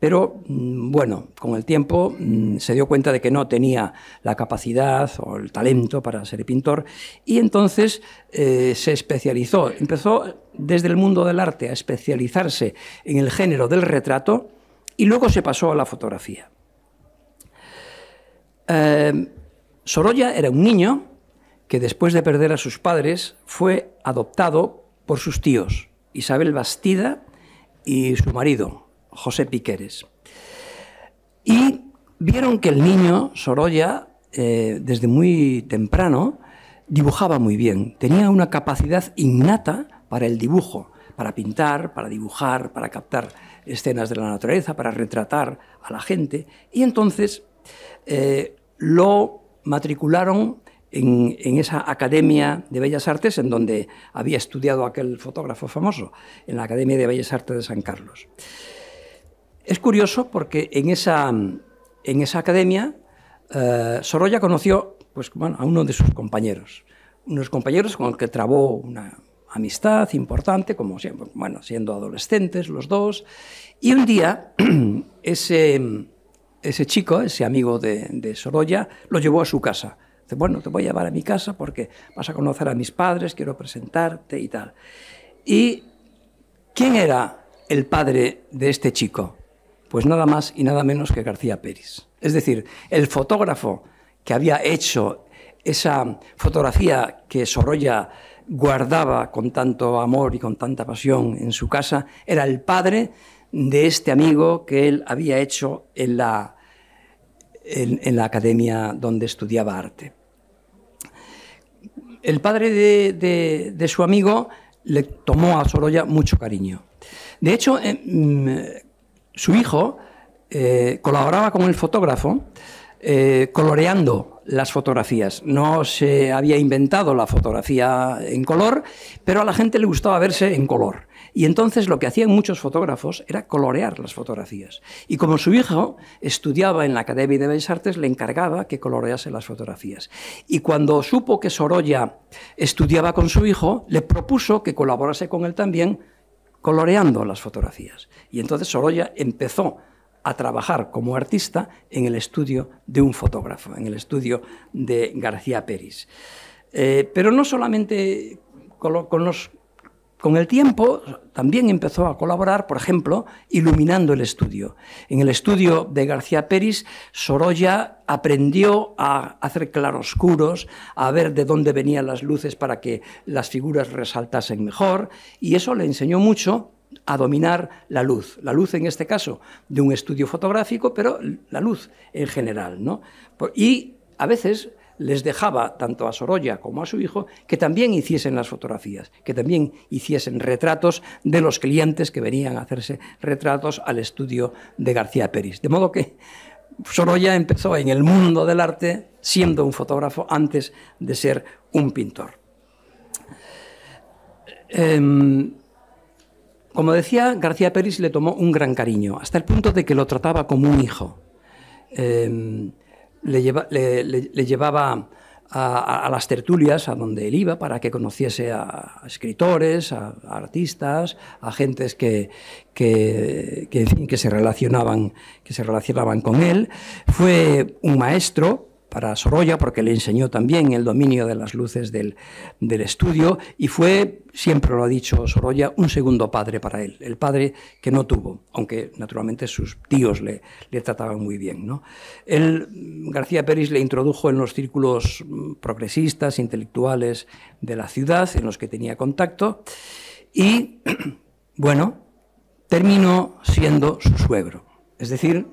pero mm, bueno, con el tiempo mm, se dio cuenta de que no tenía la capacidad o el talento para ser pintor y entonces eh, se especializó. Empezó desde el mundo del arte a especializarse en el género del retrato y luego se pasó a la fotografía. Eh, Sorolla era un niño que después de perder a sus padres fue adoptado por sus tíos, Isabel Bastida y su marido, José Piqueres. Y vieron que el niño, Sorolla, eh, desde muy temprano, dibujaba muy bien, tenía una capacidad innata para el dibujo, para pintar, para dibujar, para captar escenas de la naturaleza, para retratar a la gente. Y entonces eh, lo matricularon en, esa Academia de Bellas Artes en donde había estudiado aquel fotógrafo famoso, en la Academia de Bellas Artes de San Carlos. Es curioso porque en esa, academia eh, Sorolla conoció pues, a uno de sus compañeros, unos compañeros con el que trabó una amistad importante, como siempre, siendo adolescentes los dos, y un día ese, chico, ese amigo de Sorolla, lo llevó a su casa bueno, te voy a llevar a mi casa porque vas a conocer a mis padres, quiero presentarte y tal. ¿Y quién era el padre de este chico? Pues nada más y nada menos que García Pérez. Es decir, el fotógrafo que había hecho esa fotografía que Sorolla guardaba con tanto amor y con tanta pasión en su casa, era el padre de este amigo que él había hecho en la academia donde estudiaba arte el padre de, su amigo le tomó a Sorolla mucho cariño. De hecho, eh, mm, su hijo eh, colaboraba con el fotógrafo eh, coloreando las fotografías. No se había inventado la fotografía en color, pero a la gente le gustaba verse en color. Y entonces lo que hacían muchos fotógrafos era colorear las fotografías. Y como su hijo estudiaba en la Academia de Bellas Artes, le encargaba que colorease las fotografías. Y cuando supo que Sorolla estudiaba con su hijo, le propuso que colaborase con él también coloreando las fotografías. Y entonces Sorolla empezó a trabajar como artista en el estudio de un fotógrafo, en el estudio de García Pérez. Eh, pero no solamente con los con el tiempo también empezó a colaborar, por ejemplo, iluminando el estudio. En el estudio de García Peris Sorolla aprendió a hacer claroscuros, a ver de dónde venían las luces para que las figuras resaltasen mejor, y eso le enseñó mucho a dominar la luz. La luz en este caso de un estudio fotográfico, pero la luz en general. ¿no? Y a veces les dejaba, tanto a Sorolla como a su hijo, que también hiciesen las fotografías, que también hiciesen retratos de los clientes que venían a hacerse retratos al estudio de García Pérez. De modo que Sorolla empezó en el mundo del arte siendo un fotógrafo antes de ser un pintor. Em, como decía, García Pérez le tomó un gran cariño, hasta el punto de que lo trataba como un hijo. Em, le, llevaba a, las tertulias a donde él iba para que conociese a, escritores, a, artistas, a gentes que, que, se relacionaban, que se relacionaban con él. Fue un maestro para Sorolla, porque le enseñó también el dominio de las luces del, estudio, y fue, siempre lo ha dicho Sorolla, un segundo padre para él, el padre que no tuvo, aunque naturalmente sus tíos le, trataban muy bien. ¿no? García Pérez le introdujo en los círculos mm, progresistas, intelectuales de la ciudad, en los que tenía contacto, y, bueno, terminó siendo su suegro. Es decir,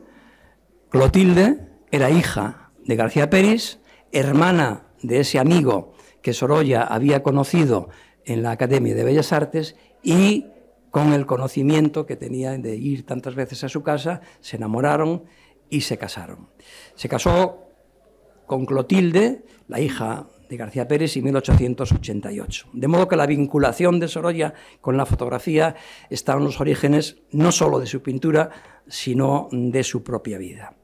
Clotilde era hija de García Pérez, hermana de ese amigo que Sorolla había conocido en la Academia de Bellas Artes y con el conocimiento que tenía de ir tantas veces a su casa, se enamoraron y se casaron. Se casó con Clotilde, la hija de García Pérez, en 1888. De modo que la vinculación de Sorolla con la fotografía está en los orígenes no solo de su pintura, sino de su propia vida.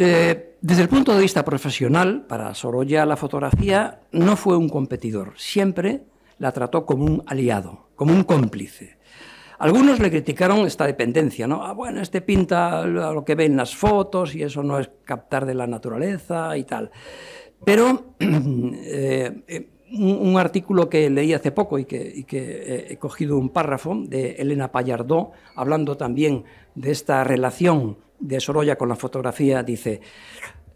Eh, desde el punto de vista profesional, para Sorolla la fotografía no fue un competidor, siempre la trató como un aliado, como un cómplice. Algunos le criticaron esta dependencia, ¿no? Ah, bueno, este pinta lo que ve en las fotos y eso no es captar de la naturaleza y tal. Pero eh, eh, un, artículo que leí hace poco y que, y que, he cogido un párrafo de Elena Pallardó, hablando también de esta relación de Sorolla con la fotografía dice,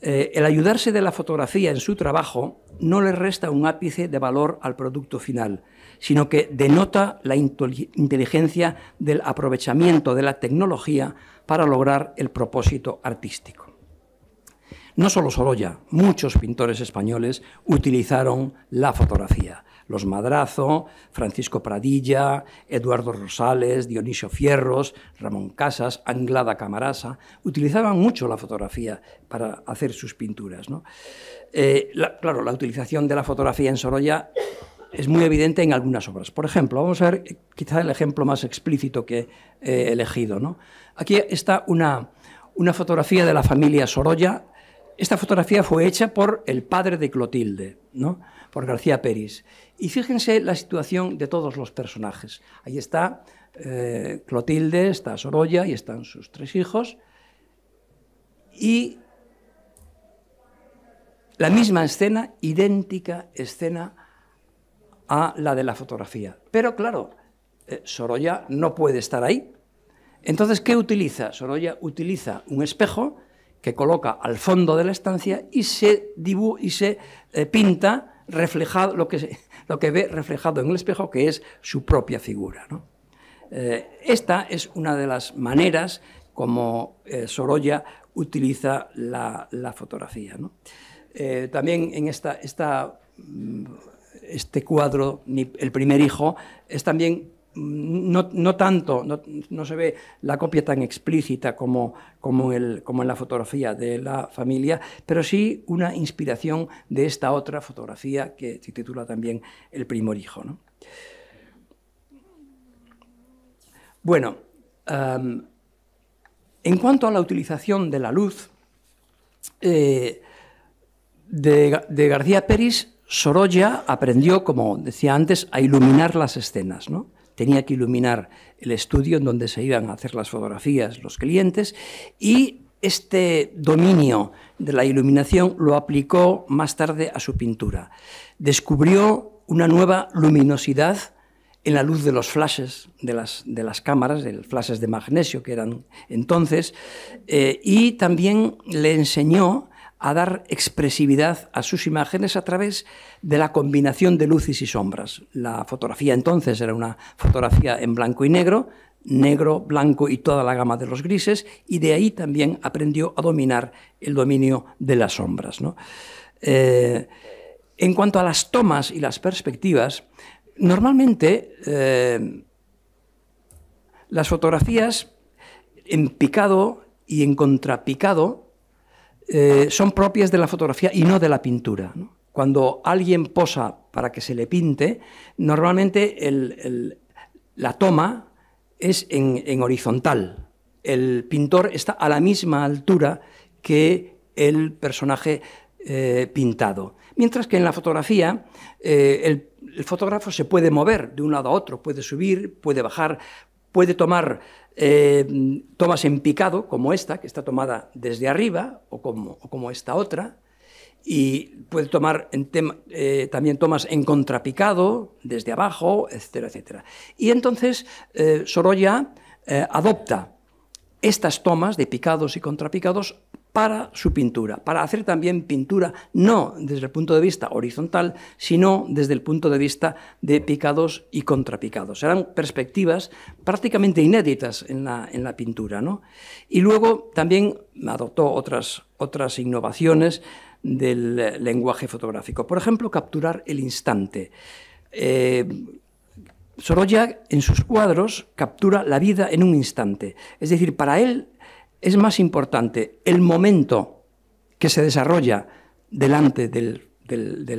eh, el ayudarse de la fotografía en su trabajo no le resta un ápice de valor al producto final, sino que denota la inteligencia del aprovechamiento de la tecnología para lograr el propósito artístico. No solo Sorolla, muchos pintores españoles utilizaron la fotografía. Los Madrazo, Francisco Pradilla, Eduardo Rosales, Dionisio Fierros, Ramón Casas, Anglada Camarasa, utilizaban mucho la fotografía para hacer sus pinturas. Eh, claro, la utilización de la fotografía en Sorolla es muy evidente en algunas obras. Por ejemplo, vamos a ver eh, quizá el ejemplo más explícito que he elegido. Aquí está una, una fotografía de la familia Sorolla. Esta fotografía fue hecha por el padre de Clotilde, por García Pérez. Y fíjense la situación de todos los personajes. Ahí está eh, Clotilde, está Sorolla y están sus tres hijos. Y la misma escena, idéntica escena a la de la fotografía. Pero claro, eh, Sorolla no puede estar ahí. Entonces, ¿qué utiliza? Sorolla utiliza un espejo que coloca al fondo de la estancia y se, y se eh, pinta reflejado, lo que se, lo que ve reflejado en el espejo, que es su propia figura. Eh, esta es una de las maneras como eh, Sorolla utiliza la, fotografía. Eh, también en esta, mm, este cuadro, el primer hijo, es también no, tanto, no, se ve la copia tan explícita como, en la fotografía de la familia, pero sí una inspiración de esta otra fotografía que se titula también El primorijo. Hijo. Bueno, en cuanto a la utilización de la luz, eh, de, García Peris Sorolla aprendió, como decía antes, a iluminar las escenas tenía que iluminar el estudio en donde se iban a hacer las fotografías los clientes y este dominio de la iluminación lo aplicó más tarde a su pintura. Descubrió una nueva luminosidad en la luz de los flashes de las, de las cámaras, de los flashes de magnesio que eran entonces, eh, y también le enseñó a dar expresividad a sus imágenes a través de la combinación de luces y sombras. La fotografía entonces era una fotografía en blanco y negro, negro, blanco y toda la gama de los grises, y de ahí también aprendió a dominar el dominio de las sombras. Eh, en cuanto a las tomas y las perspectivas, normalmente eh, las fotografías en picado y en contrapicado eh, son propias de la fotografía y no de la pintura. Cuando alguien posa para que se le pinte, normalmente la toma es en, horizontal. El pintor está a la misma altura que el personaje eh, pintado. Mientras que en la fotografía eh, el, fotógrafo se puede mover de un lado a otro, puede subir, puede bajar, puede tomar eh, tomas en picado, como esta, que está tomada desde arriba, o como, como esta otra, y puede tomar eh, también tomas en contrapicado, desde abajo, etcétera, etcétera. Y entonces eh, Sorolla adopta estas tomas de picados y contrapicados para su pintura, para hacer también pintura no desde el punto de vista horizontal, sino desde el punto de vista de picados y contrapicados. Eran perspectivas prácticamente inéditas en la, pintura. ¿no? Y luego también adoptó otras, otras innovaciones del lenguaje fotográfico. Por ejemplo, capturar el instante. Eh, Sorolla en sus cuadros captura la vida en un instante. Es decir, para él es más importante el momento que se desarrolla delante del,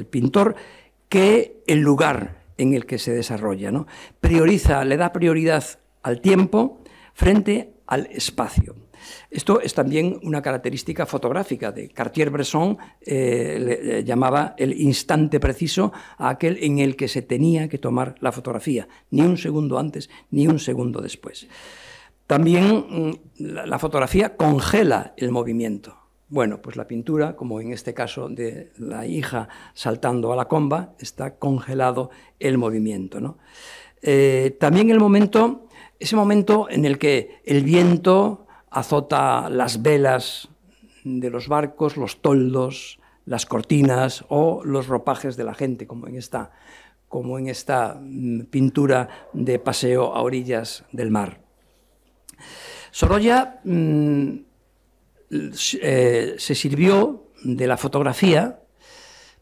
pintor que el lugar en el que se desarrolla. Prioriza, le da prioridad al tiempo frente al espacio. Esto es también una característica fotográfica de Cartier-Bresson, eh, llamaba el instante preciso a aquel en el que se tenía que tomar la fotografía, ni un segundo antes ni un segundo después. También mm, la, fotografía congela el movimiento. Bueno, pues la pintura, como en este caso de la hija saltando a la comba, está congelado el movimiento. ¿no? Eh, también el momento, ese momento en el que el viento azota las velas de los barcos, los toldos, las cortinas o los ropajes de la gente, como en esta, como en esta mm, pintura de paseo a orillas del mar. Sorolla mm, eh, se sirvió de la fotografía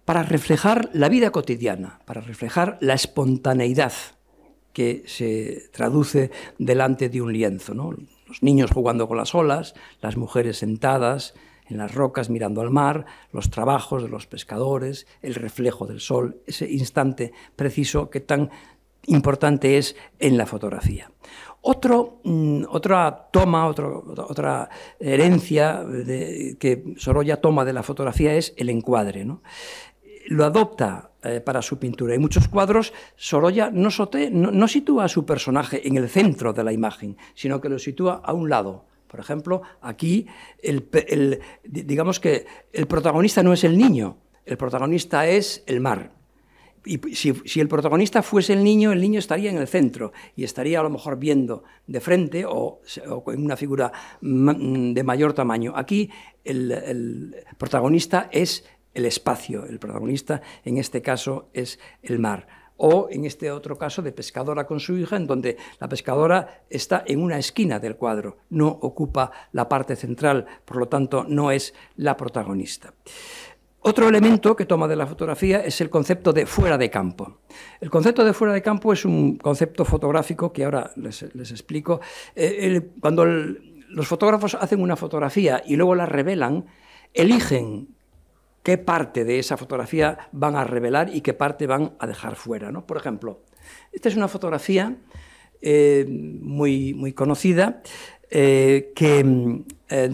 para reflejar la vida cotidiana, para reflejar la espontaneidad que se traduce delante de un lienzo. Los niños jugando con las olas, las mujeres sentadas en las rocas mirando al mar, los trabajos de los pescadores, el reflejo del sol, ese instante preciso que tan importante es en la fotografía. Mm, otra toma, otra herencia que Sorolla toma de la fotografía es el encuadre. Lo adopta eh, para su pintura. En muchos cuadros, Sorolla no, sitúa a su personaje en el centro de la imagen, sino que lo sitúa a un lado. Por ejemplo, aquí, digamos que el protagonista no es el niño, el protagonista es el mar y si, el protagonista fuese el niño, el niño estaría en el centro y estaría a lo mejor viendo de frente o, con en una figura mm, de mayor tamaño. Aquí el, el, protagonista es el espacio, el protagonista en este caso es el mar. O en este otro caso de pescadora con su hija, en donde la pescadora está en una esquina del cuadro, no ocupa la parte central, por lo tanto no es la protagonista. Otro elemento que toma de la fotografía es el concepto de fuera de campo. El concepto de fuera de campo es un concepto fotográfico que ahora les, explico. Eh, cuando los fotógrafos hacen una fotografía y luego la revelan, eligen qué parte de esa fotografía van a revelar y qué parte van a dejar fuera. Por ejemplo, esta es una fotografía eh, muy, muy conocida eh, que, mm, eh,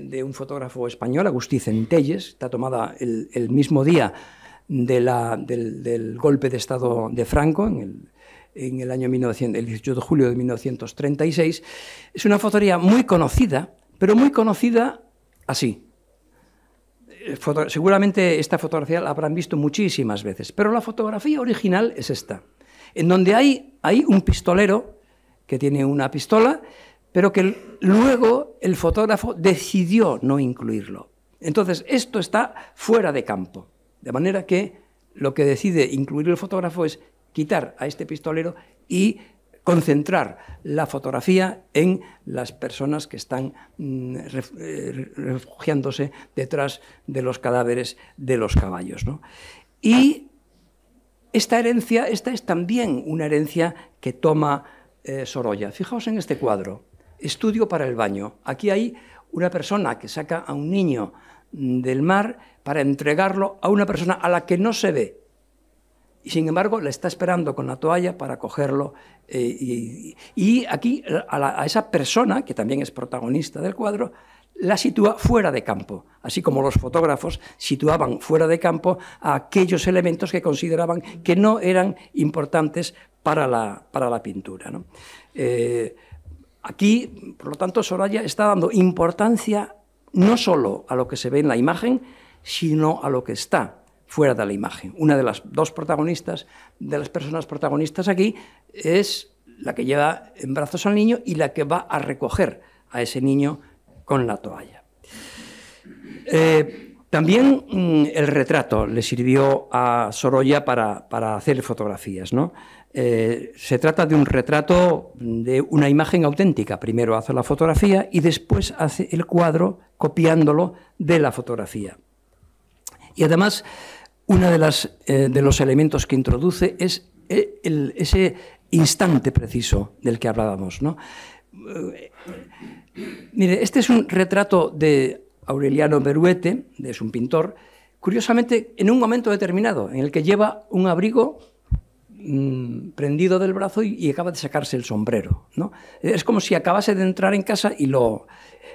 de, un fotógrafo español, ...Agustín Centelles, está tomada el, mismo día del, golpe de Estado de Franco en el, año 18 de julio de 1936. Es una fotografía muy conocida, pero muy conocida así. Eh, seguramente esta fotografía la habrán visto muchísimas veces, pero la fotografía original es esta, en donde hay, hay un pistolero que tiene una pistola pero que luego el fotógrafo decidió no incluirlo. Entonces, esto está fuera de campo. De manera que lo que decide incluir el fotógrafo es quitar a este pistolero y concentrar la fotografía en las personas que están mm, eh, refugiándose detrás de los cadáveres de los caballos. Y esta herencia, esta es también una herencia que toma eh, Sorolla. Fijaos en este cuadro estudio para el baño. Aquí hay una persona que saca a un niño del mar para entregarlo a una persona a la que no se ve. Y sin embargo, la está esperando con la toalla para cogerlo. Eh, y, aquí a, esa persona, que también es protagonista del cuadro, la sitúa fuera de campo, así como los fotógrafos situaban fuera de campo a aquellos elementos que consideraban que no eran importantes para la, para la pintura. Eh, Aquí, por lo tanto, Soraya está dando importancia no solo a lo que se ve en la imagen, sino a lo que está fuera de la imagen. Una de las dos protagonistas, de las personas protagonistas aquí, es la que lleva en brazos al niño y la que va a recoger a ese niño con la toalla. Eh, también mm, el retrato le sirvió a Sorolla para, para hacer fotografías. ¿no? Eh, se trata de un retrato, de una imagen auténtica. Primero hace la fotografía y después hace el cuadro copiándolo de la fotografía. Y además, uno eh, de, los elementos que introduce es eh, ese instante preciso del que hablábamos. mire, este es un retrato de Aureliano Beruete, es un pintor, curiosamente en un momento determinado, en el que lleva un abrigo Mm, prendido del brazo y, acaba de sacarse el sombrero. ¿no? Es como si acabase de entrar en casa y lo...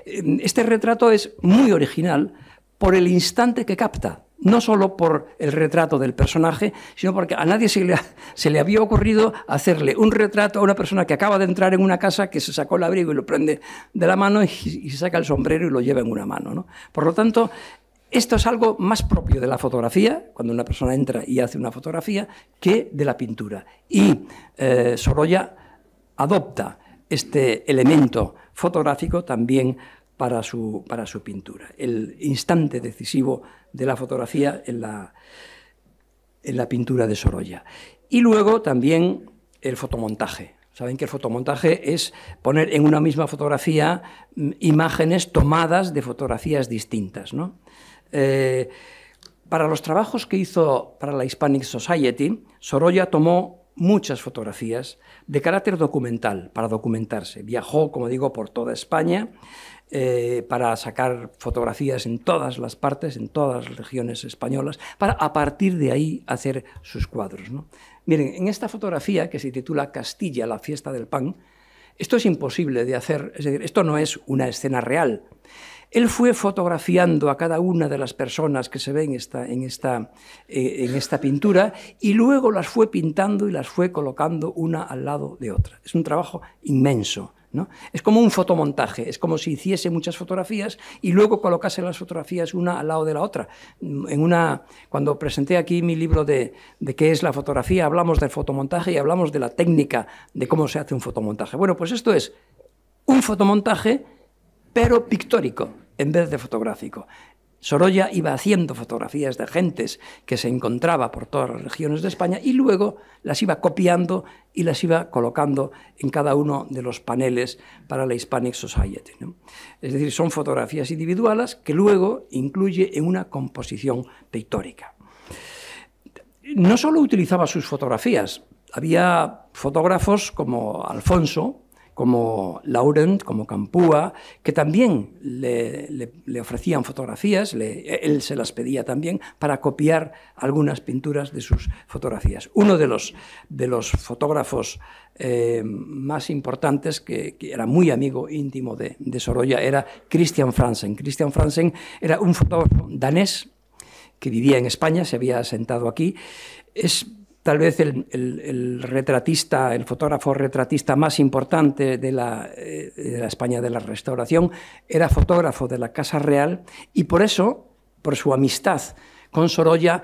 Eh, este retrato es muy original por el instante que capta, no solo por el retrato del personaje, sino porque a nadie se le, se le, había ocurrido hacerle un retrato a una persona que acaba de entrar en una casa, que se sacó el abrigo y lo prende de la mano y, se saca el sombrero y lo lleva en una mano. ¿no? Por lo tanto, esto es algo más propio de la fotografía, cuando una persona entra y hace una fotografía, que de la pintura. Y eh, Sorolla adopta este elemento fotográfico también para su, pintura. El instante decisivo de la fotografía en la, en la pintura de Sorolla. Y luego también el fotomontaje. Saben que el fotomontaje es poner en una misma fotografía mm, imágenes tomadas de fotografías distintas, ¿no? Eh, para los trabajos que hizo para la Hispanic Society, Sorolla tomó muchas fotografías de carácter documental, para documentarse. Viajó, como digo, por toda España eh, para sacar fotografías en todas las partes, en todas las regiones españolas, para a partir de ahí hacer sus cuadros. Miren, en esta fotografía que se titula Castilla, la fiesta del pan, esto es imposible de hacer, es decir, esto no es una escena real. Él fue fotografiando a cada una de las personas que se ven en esta, en, esta, eh, en esta pintura y luego las fue pintando y las fue colocando una al lado de otra. Es un trabajo inmenso. Es como un fotomontaje, es como si hiciese muchas fotografías y luego colocase las fotografías una al lado de la otra. En una, cuando presenté aquí mi libro de, de qué es la fotografía, hablamos del fotomontaje y hablamos de la técnica de cómo se hace un fotomontaje. Bueno, pues esto es un fotomontaje pero pictórico en vez de fotográfico. Sorolla iba haciendo fotografías de gentes que se encontraba por todas las regiones de España y luego las iba copiando y las iba colocando en cada uno de los paneles para la Hispanic Society. Es decir, son fotografías individuales que luego incluye en una composición pictórica. No solo utilizaba sus fotografías, había fotógrafos como Alfonso, como Laurent, como Campúa, que también le, ofrecían fotografías, él se las pedía también para copiar algunas pinturas de sus fotografías. Uno de los, de los fotógrafos eh, más importantes, que, era muy amigo íntimo de, de Sorolla, era Christian Fransen. Christian Fransen era un fotógrafo danés que vivía en España, se había asentado aquí. Es tal vez el, retratista, el fotógrafo retratista más importante de la, eh, de la, España de la Restauración, era fotógrafo de la Casa Real y por eso, por su amistad con Sorolla,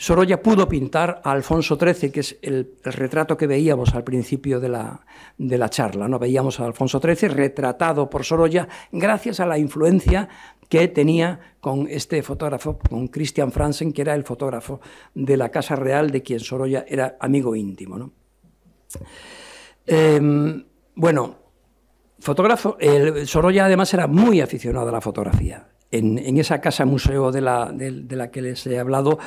Sorolla pudo pintar a Alfonso XIII, que es el, retrato que veíamos al principio de la, charla. ¿no? Veíamos a Alfonso XIII retratado por Sorolla gracias a la influencia que tenía con este fotógrafo, con Christian Fransen, que era el fotógrafo de la Casa Real, de quien Sorolla era amigo íntimo. Em, bueno, fotógrafo, Sorolla además era muy aficionado a la fotografía. En, esa casa museo de la, de la que les he hablado,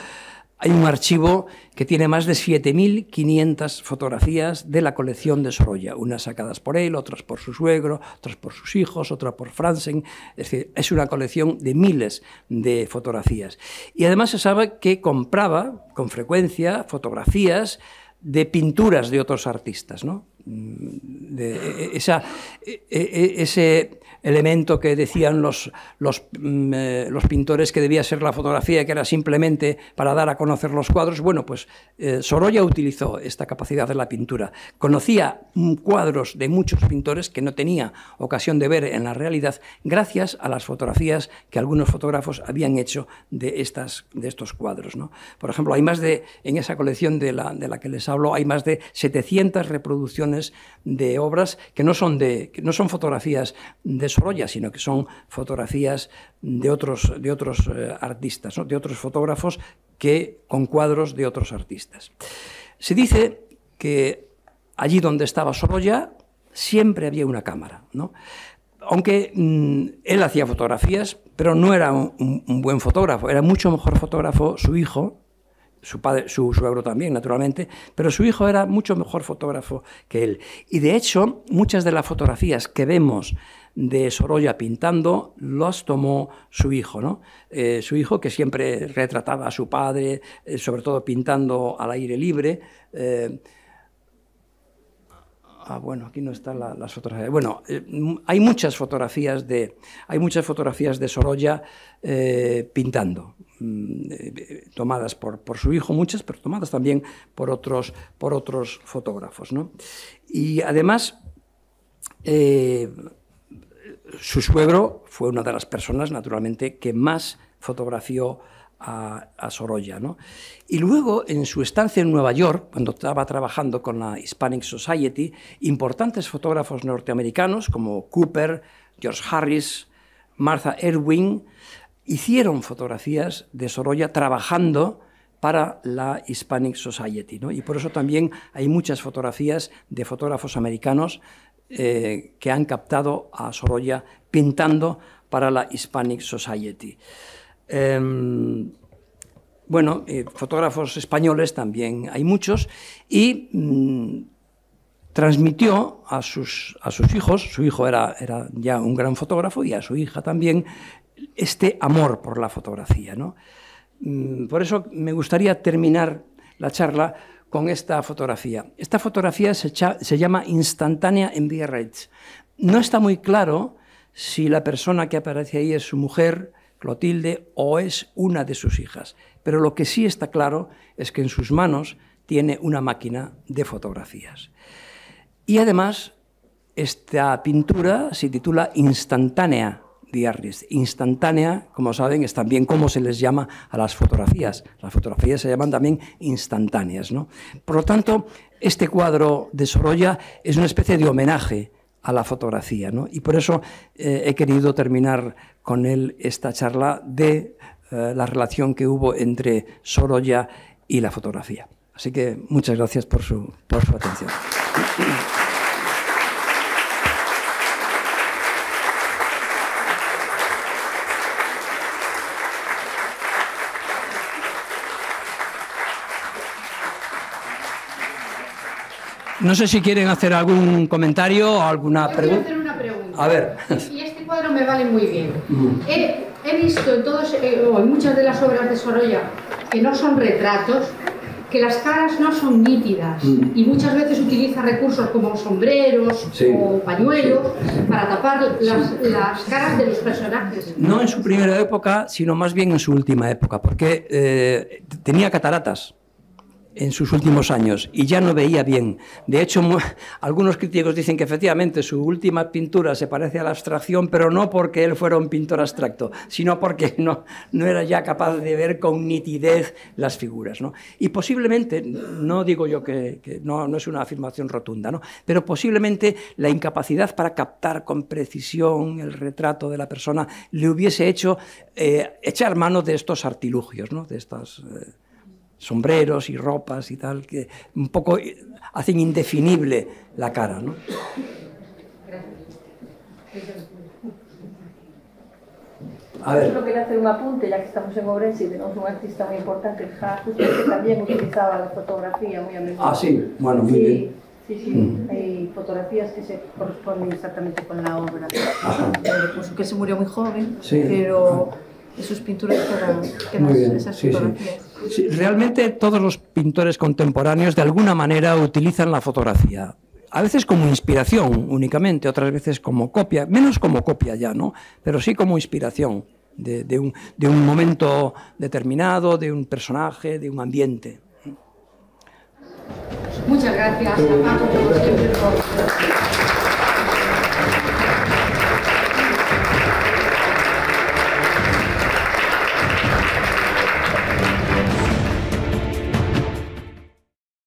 hay un archivo que tiene más de 7.500 fotografías de la colección de Sorolla, unas sacadas por él, otras por su suegro, otras por sus hijos, otras por Franzen. Es decir, es una colección de miles de fotografías. Y además se sabe que compraba con frecuencia fotografías de pinturas de otros artistas, ¿no? E, e, esa, e, ese elemento que decían los, mm, eh, los, pintores que debía ser la fotografía, que era simplemente para dar a conocer los cuadros, bueno, pues eh, Sorolla utilizó esta capacidad de la pintura. Conocía mm, cuadros de muchos pintores que no tenía ocasión de ver en la realidad gracias a las fotografías que algunos fotógrafos habían hecho de, estas, de estos cuadros. Por ejemplo, hay más de, en esa colección de la que les hablo, hay más de 700 reproducciones de obras que no son, de, no son fotografías de Sorolla, sino que son fotografías de otros, de otros eh, artistas, de otros fotógrafos que con cuadros de otros artistas. Se dice que allí donde estaba Sorolla siempre había una cámara, aunque mm, él hacía fotografías, pero no era un, buen fotógrafo, era mucho mejor fotógrafo su hijo, su padre, su suegro también, naturalmente, pero su hijo era mucho mejor fotógrafo que él. Y de hecho, muchas de las fotografías que vemos de Sorolla pintando las tomó su hijo, ¿no? Eh, su hijo que siempre retrataba a su padre, eh, sobre todo pintando al aire libre. Eh, ah, bueno, aquí no están las fotografías. Bueno, hay muchas fotografías de, hay muchas fotografías de Sorolla pintando. Mm, eh, eh, tomadas por, su hijo, muchas, pero tomadas también por otros, fotógrafos. Y además, eh, su suegro fue una de las personas, naturalmente, que más fotografió a, a, Sorolla. Y luego, en su estancia en Nueva York, cuando estaba trabajando con la Hispanic Society, importantes fotógrafos norteamericanos como Cooper, George Harris, Martha Erwin, hicieron fotografías de Sorolla trabajando para la Hispanic Society. ¿no? Y por eso también hay muchas fotografías de fotógrafos americanos eh, que han captado a Sorolla pintando para la Hispanic Society. Em, bueno, eh, fotógrafos españoles también hay muchos y mm, transmitió a sus, a sus hijos, su hijo era, era, ya un gran fotógrafo y a su hija también, este amor por la fotografía. ¿no? Mm, por eso me gustaría terminar la charla con esta fotografía. Esta fotografía se, llama Instantánea en Biarritz. No está muy claro si la persona que aparece ahí es su mujer, Clotilde, o es una de sus hijas. Pero lo que sí está claro es que en sus manos tiene una máquina de fotografías. Y además, esta pintura se titula Instantánea Instantánea, como saben, es también cómo se les llama a las fotografías. Las fotografías se llaman también instantáneas. ¿no? Por lo tanto, este cuadro de Sorolla es una especie de homenaje a la fotografía. ¿no? Y por eso eh, he querido terminar con él esta charla de eh, la relación que hubo entre Sorolla y la fotografía. Así que muchas gracias por su, por su atención. No sé si quieren hacer algún comentario o alguna pregunta. hacer una pregunta. A ver. Y este cuadro me vale muy bien. Mm. He, visto en, todos, eh, o en muchas de las obras de Sorolla que no son retratos, que las caras no son nítidas mm. y muchas veces utiliza recursos como sombreros o pañuelos para tapar las, caras de los personajes. No en su primera época, sino más bien en su última época, porque eh, tenía cataratas en sus últimos años y ya no veía bien. De hecho, algunos críticos dicen que efectivamente su última pintura se parece a la abstracción, pero no porque él fuera un pintor abstracto, sino porque no, no era ya capaz de ver con nitidez las figuras. ¿no? Y posiblemente, no digo yo que, no, no, es una afirmación rotunda, ¿no? pero posiblemente la incapacidad para captar con precisión el retrato de la persona le hubiese hecho eh, echar mano de estos artilugios, ¿no? de estas... Eh, sombreros y ropas y tal, que un poco hacen indefinible la cara. ¿no? A ver. Yo quería hacer un apunte, ya que estamos en Orense y tenemos un artista muy importante, que también utilizaba la fotografía muy a menudo. Ah, sí, bueno, muy sí, bien. Sí, sí, mm. hay fotografías que se corresponden exactamente con la obra. Por Pues que se murió muy joven, pero sus pinturas eran esas fotografías realmente todos los pintores contemporáneos de alguna manera utilizan la fotografía. A veces como inspiración únicamente, otras veces como copia, menos como copia ya, ¿no? Pero sí como inspiración de, un, de un momento determinado, de un personaje, de un ambiente. Muchas gracias,